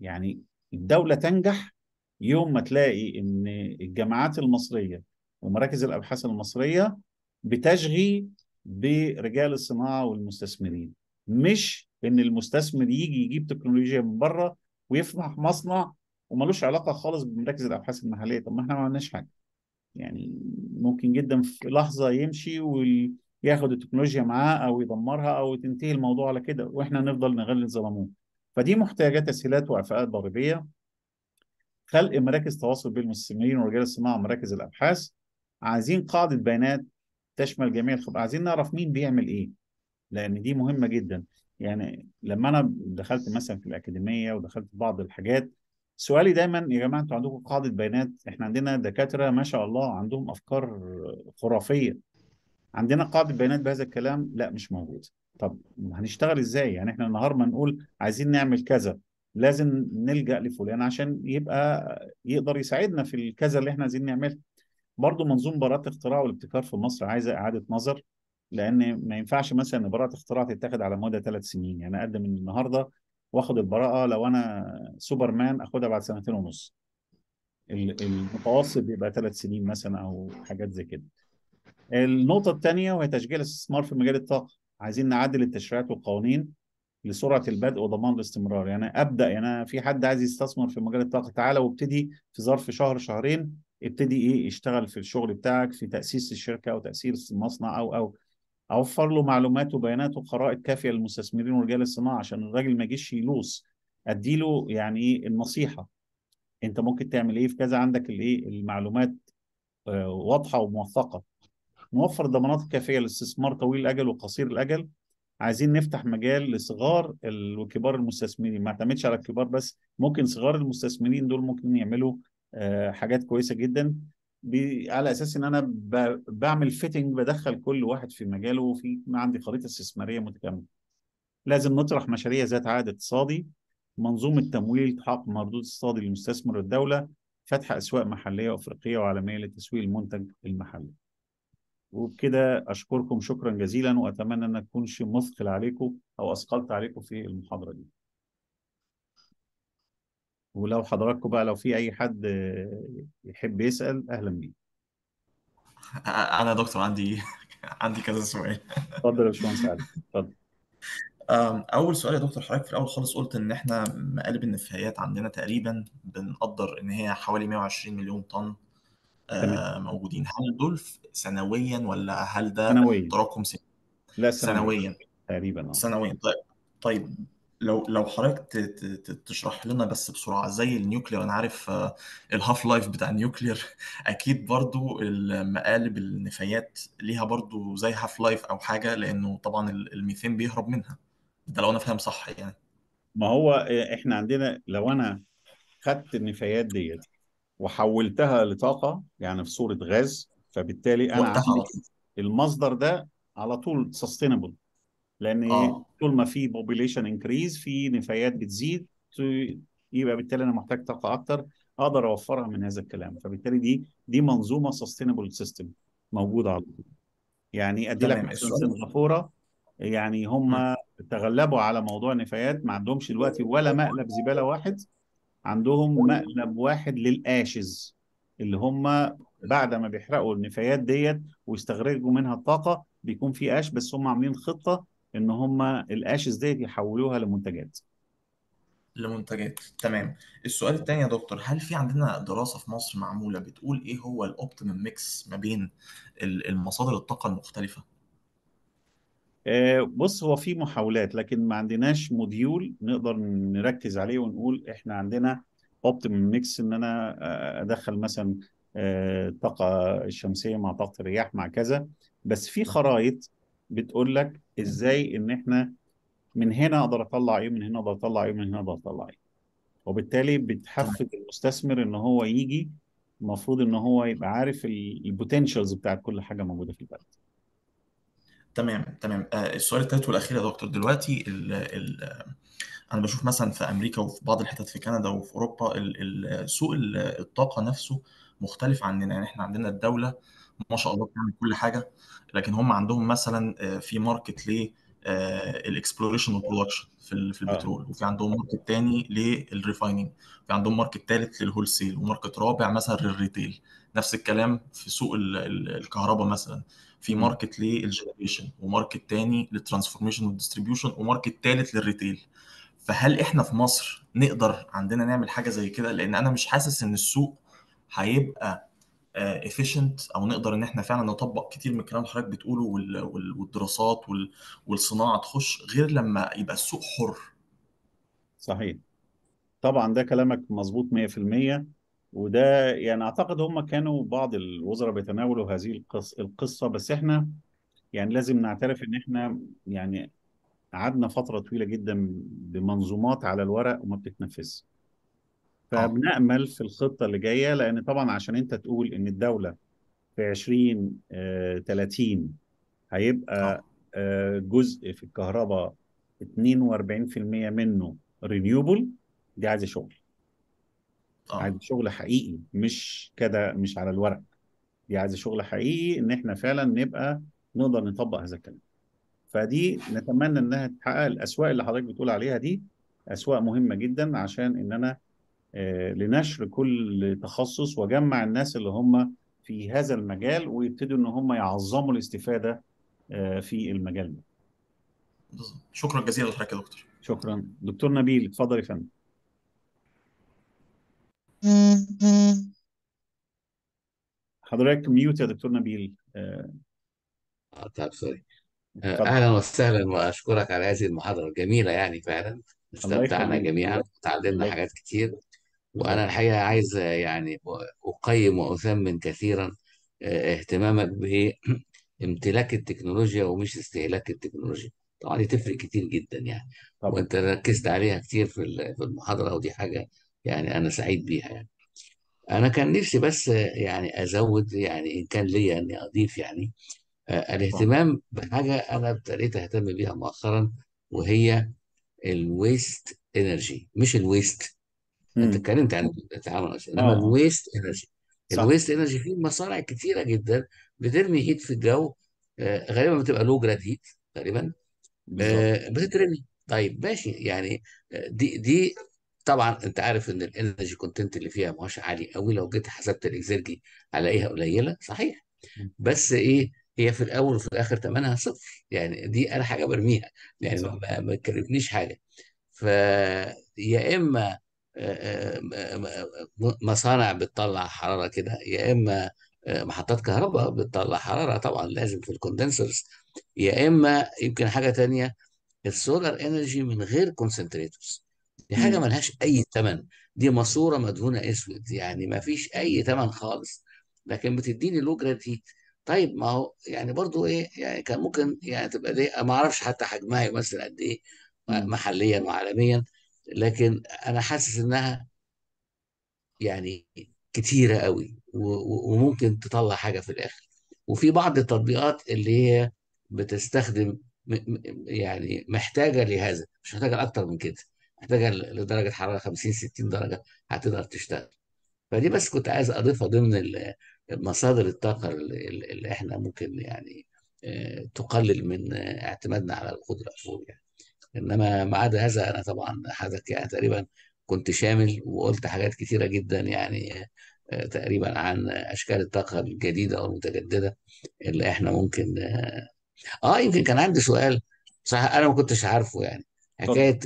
يعني الدوله تنجح يوم ما تلاقي ان الجامعات المصريه ومراكز الابحاث المصريه بتشغي برجال الصناعه والمستثمرين مش ان المستثمر يجي يجيب تكنولوجيا من بره ويفتح مصنع وملوش علاقه خالص بمراكز الابحاث المحليه طب ما احنا ما عملناش حاجه يعني ممكن جدا في لحظه يمشي وياخد التكنولوجيا معاه او يدمرها او تنتهي الموضوع على كده واحنا نفضل نغلي ظلموه فدي محتاجه تسهيلات واعفاءات ضريبيه خلق مراكز تواصل بين المستثمرين ورجال الصناعه ومراكز الابحاث عايزين قاعده بيانات تشمل جميع الخبراء عايزين نعرف مين بيعمل ايه لان دي مهمه جدا يعني لما انا دخلت مثلا في الاكاديميه ودخلت في بعض الحاجات سؤالي دايما يا جماعه انتوا عندكم قاعده بيانات احنا عندنا دكاتره ما شاء الله عندهم افكار خرافيه عندنا قاعده بيانات بهذا الكلام لا مش موجوده طب هنشتغل ازاي يعني احنا النهار ما نقول عايزين نعمل كذا لازم نلجا لفلان عشان يبقى يقدر يساعدنا في الكذا اللي احنا عايزين نعمله برضه منظوم براءة الاختراع والابتكار في مصر عايزة إعادة نظر لأن ما ينفعش مثلا إن براءة اختراع تتاخد على مدى ثلاث سنين يعني أقدم النهاردة وآخد البراءة لو أنا سوبرمان آخدها بعد سنتين ونص المتوسط بيبقى ثلاث سنين مثلا أو حاجات زي كده النقطة الثانية وهي تشجيع الاستثمار في مجال الطاقة عايزين نعدل التشريعات والقوانين لسرعه البدء وضمان الاستمرار يعني ابدا يعني في حد عايز يستثمر في مجال الطاقه تعالى وابتدي في ظرف شهر شهرين ابتدي ايه اشتغل في الشغل بتاعك في تاسيس الشركه او تاسيس المصنع او او اوفر له معلومات وبيانات وقرائد كافيه للمستثمرين ورجال الصناعه عشان الراجل ما يجيش يلوس له يعني ايه النصيحه انت ممكن تعمل ايه في كذا عندك الايه المعلومات آه، واضحه وموثقه نوفر ضمانات كافيه للاستثمار طويل الاجل وقصير الاجل عايزين نفتح مجال لصغار وكبار المستثمرين ما اعتمدش على الكبار بس ممكن صغار المستثمرين دول ممكن يعملوا آه، حاجات كويسه جدا على اساس ان انا بعمل فيتنج بدخل كل واحد في مجاله وفي عندي خريطه استثماريه متكامله لازم نطرح مشاريع ذات عائد اقتصادي منظومه تمويل تحقق مردود اقتصادي للمستثمر والدوله فتح اسواق محليه وافريقيه وعالميه لتسويق المنتج المحلي وبكده اشكركم شكرا جزيلا واتمنى ان اكونش مثقل عليكم او اثقلت عليكم في المحاضره دي ولو حضراتكم بقى لو في اي حد يحب يسال اهلا بيه انا يا دكتور عندي عندي كذا سؤال اتفضل يا باشمهندس علي اتفضل أول سؤال يا دكتور حضرتك في الأول خالص قلت إن إحنا مقالب النفايات عندنا تقريبا بنقدر إن هي حوالي 120 مليون طن آه، موجودين هل دول سنويا ولا هل ده سنويا تراكم سنوي؟ لا سنويا سنويا تقريبا اه سنويا طيب طيب لو لو حضرتك تشرح لنا بس بسرعه زي النيوكلير انا عارف آه، الهاف لايف بتاع النيوكلير [laughs] اكيد برضو المقالب النفايات ليها برضو زي هاف لايف او حاجه لانه طبعا الميثين بيهرب منها ده لو انا فاهم صح يعني ما هو آه، احنا عندنا لو انا خدت النفايات ديت وحولتها لطاقه يعني في صوره غاز فبالتالي انا عندي المصدر ده على طول سستينبل لان آه. طول ما في بوبيليشن انكريز في نفايات بتزيد يبقى بالتالي انا محتاج طاقه اكتر اقدر اوفرها من هذا الكلام فبالتالي دي دي منظومه سستينبل سيستم موجوده على طول يعني ادي لك سنغافوره يعني هم تغلبوا على موضوع النفايات ما عندهمش دلوقتي ولا مقلب زباله واحد عندهم مقلب واحد للاشز اللي هم بعد ما بيحرقوا النفايات ديت ويستخرجوا منها الطاقه بيكون في اش بس هم عاملين خطه ان هم الاشز ديت يحولوها لمنتجات لمنتجات تمام السؤال الثاني يا دكتور هل في عندنا دراسة في مصر معمولة بتقول ايه هو الاوبتيمم ميكس ما بين المصادر الطاقة المختلفة آه، بص هو في محاولات لكن ما عندناش موديول نقدر نركز عليه ونقول احنا عندنا اوبتيمم ميكس ان انا آه، ادخل مثلا الطاقه آه، الشمسيه مع طاقه الرياح مع كذا بس في خرائط بتقول لك ازاي ان احنا من هنا اقدر اطلع ايه من هنا اقدر اطلع ايه من هنا اقدر اطلع ايه وبالتالي بتحفز المستثمر ان هو يجي المفروض ان هو يبقى عارف البوتنشالز بتاعت كل حاجه موجوده في البلد تمام تمام آه، السؤال الثالث والاخير يا دكتور دلوقتي الـ الـ انا بشوف مثلا في امريكا وفي بعض الحتت في كندا وفي اوروبا الـ الـ سوق الطاقه نفسه مختلف عننا يعني احنا عندنا الدوله ما شاء الله بتعمل كل حاجه لكن هم عندهم مثلا آه، في ماركت للاكسبلوريشن والبرودكشن في في آه. البترول وفي عندهم ماركت تاني للريفايننج وفي عندهم ماركت تالت للهولسيل وماركت رابع مثلا للريتيل نفس الكلام في سوق الكهرباء مثلا في ماركت للجنريشن وماركت تاني للترانسفورميشن والديستريبيوشن وماركت تالت للريتيل فهل احنا في مصر نقدر عندنا نعمل حاجه زي كده لان انا مش حاسس ان السوق هيبقى افيشنت آه، او نقدر ان احنا فعلا نطبق كتير من الكلام اللي حضرتك بتقوله والدراسات والصناعه تخش غير لما يبقى السوق حر صحيح طبعا ده كلامك مظبوط 100% وده يعني اعتقد هم كانوا بعض الوزراء بيتناولوا هذه القص القصه بس احنا يعني لازم نعترف ان احنا يعني قعدنا فتره طويله جدا بمنظومات على الورق وما بتتنفذش. آه. فبنامل في الخطه اللي جايه لان طبعا عشان انت تقول ان الدوله في 20 30 آه، هيبقى آه. جزء في الكهرباء 42% منه رينيوبل دي عايزه شغل. آه. شغل حقيقي مش كده مش على الورق دي عايزه شغل حقيقي ان احنا فعلا نبقى نقدر نطبق هذا الكلام فدي نتمنى انها تحقق الاسواق اللي حضرتك بتقول عليها دي اسواق مهمه جدا عشان ان انا آه، لنشر كل تخصص واجمع الناس اللي هم في هذا المجال ويبتدوا ان هم يعظموا الاستفاده آه، في المجال ده. شكرا جزيلا لحضرتك يا دكتور. شكرا دكتور نبيل اتفضل يا فندم. حضرتك ميوت يا دكتور نبيل آه،, آه، طيب سوري آه، أهلا وسهلا وأشكرك على هذه المحاضرة الجميلة يعني فعلا الله استمتعنا يخليك جميعا الله وتعلمنا حاجات كتير وأنا الحقيقة عايز آه، يعني أقيم وأثمن كثيرا اهتمامك بامتلاك التكنولوجيا ومش استهلاك التكنولوجيا طبعا دي تفرق كتير جدا يعني طبعا وأنت ركزت عليها كتير في المحاضرة ودي حاجة يعني انا سعيد بيها يعني انا كان نفسي بس يعني ازود يعني ان كان ليا اني اضيف يعني آه، الاهتمام بحاجه انا ابتديت اهتم بيها مؤخرا وهي الويست انرجي مش الويست انت اتكلمت عن التعامل انما الويست انرجي الويست انرجي في مصانع كتيره جدا بترمي هيت في الجو آه، غالبا بتبقى لو جراد هيت غالبا آه، بتترمي طيب ماشي يعني دي دي طبعا انت عارف ان الانرجي كونتنت اللي فيها مش عالي قوي لو جيت حسبت الاكزيرجي هلاقيها قليله صحيح بس ايه هي في الاول وفي الاخر ثمنها صفر يعني دي انا حاجه برميها يعني صح. ما تكلفنيش حاجه فيا اما آه، آه، مصانع بتطلع حراره كده يا اما آه، محطات كهرباء بتطلع حراره طبعا لازم في الكوندنسرز يا اما يمكن حاجه تانية السولار انرجي من غير كونسنتريتورز دي حاجه ملهاش اي ثمن دي ماسوره مدهونه اسود يعني ما فيش اي ثمن خالص لكن بتديني لو دي طيب ما هو يعني برضو ايه يعني كان ممكن يعني تبقى دي ما اعرفش حتى حجمها يمثل قد ايه محليا وعالميا لكن انا حاسس انها يعني كتيره قوي وممكن تطلع حاجه في الاخر وفي بعض التطبيقات اللي هي بتستخدم يعني محتاجه لهذا مش محتاجه اكتر من كده محتاجه لدرجه حراره 50 60 درجه هتقدر تشتغل فدي بس كنت عايز اضيفها ضمن مصادر الطاقه اللي احنا ممكن يعني آه، تقلل من اعتمادنا على الوقود الاحفوري يعني انما ما عدا هذا انا طبعا حضرتك يعني تقريبا كنت شامل وقلت حاجات كتيره جدا يعني آه، تقريبا عن اشكال الطاقه الجديده او المتجدده اللي احنا ممكن اه, آه، يمكن كان عندي سؤال صح انا ما كنتش عارفه يعني حكايه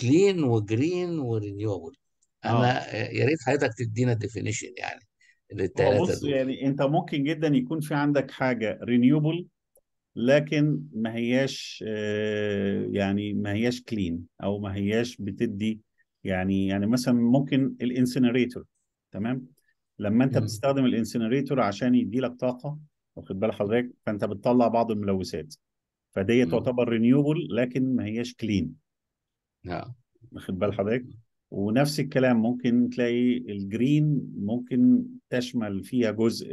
كلين وجرين ورينيوبل انا آه. يا ريت حضرتك تدينا ديفينيشن يعني للثلاثه بص دول. يعني انت ممكن جدا يكون في عندك حاجه رينيوبل لكن ما هياش آه، يعني ما هياش كلين او ما هياش بتدي يعني يعني مثلا ممكن الانسنريتور تمام لما انت بتستخدم الانسنريتور عشان يدي لك طاقه واخد بال حضرتك فانت بتطلع بعض الملوثات فدي تعتبر رينيوبل لكن ما هياش كلين نعم. واخد بال حضرتك ونفس الكلام ممكن تلاقي الجرين ممكن تشمل فيها جزء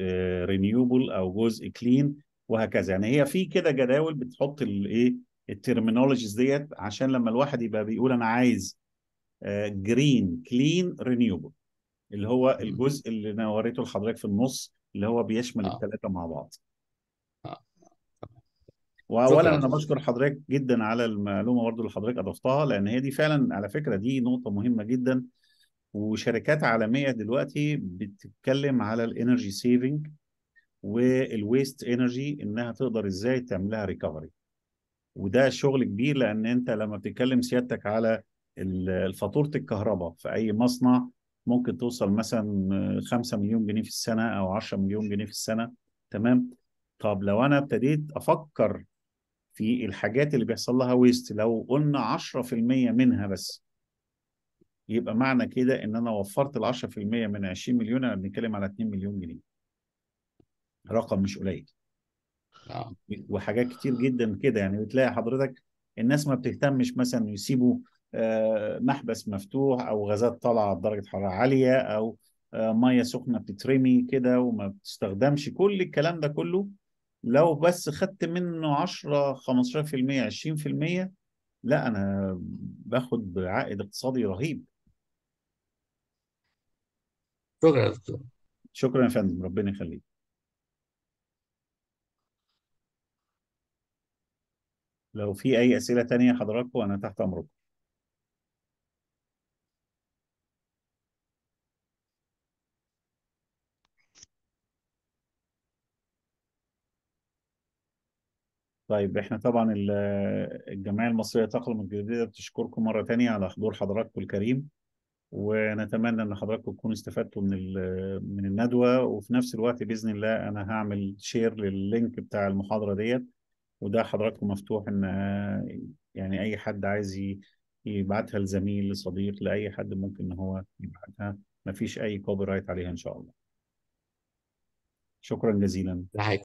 رينيوبل آه, او جزء كلين وهكذا يعني هي في كده جداول بتحط الايه الترمينولوجيز ديت عشان لما الواحد يبقى بيقول انا عايز جرين كلين رينيوبل اللي هو الجزء اللي انا وريته لحضرتك في النص اللي هو بيشمل آه. الثلاثه مع بعض واولا انا بشكر حضرتك جدا على المعلومه برضه اللي حضرتك اضفتها لان هي دي فعلا على فكره دي نقطه مهمه جدا وشركات عالميه دلوقتي بتتكلم على الانرجي سيفنج والويست انرجي انها تقدر ازاي تعملها ريكفري وده شغل كبير لان انت لما بتتكلم سيادتك على فاتوره الكهرباء في اي مصنع ممكن توصل مثلا 5 مليون جنيه في السنه او 10 مليون جنيه في السنه تمام طب لو انا ابتديت افكر في الحاجات اللي بيحصل لها ويست لو قلنا 10% منها بس يبقى معنى كده ان انا وفرت ال 10% من 20 مليون انا بنتكلم على 2 مليون جنيه رقم مش قليل نعم. وحاجات كتير جدا كده يعني بتلاقي حضرتك الناس ما بتهتمش مثلا يسيبوا آه، محبس مفتوح او غازات طالعه بدرجه حراره عاليه او آه، ميه سخنه بتترمي كده وما بتستخدمش كل الكلام ده كله لو بس خدت منه 10 15% 20% لا انا باخد عائد اقتصادي رهيب شكرا يا دكتور شكرا يا فندم ربنا يخليك لو في اي اسئله تانية حضراتكم انا تحت امركم طيب احنا طبعا الجمعيه المصريه تقلم الجديده بتشكركم مره تانية على حضور حضراتكم الكريم ونتمنى ان حضراتكم تكونوا استفدتوا من من الندوه وفي نفس الوقت باذن الله انا هعمل شير لللينك بتاع المحاضره ديت وده حضراتكم مفتوح ان يعني اي حد عايز يبعتها لزميل لصديق لاي حد ممكن ان هو يبعتها مفيش اي كوبي رايت عليها ان شاء الله شكرا جزيلا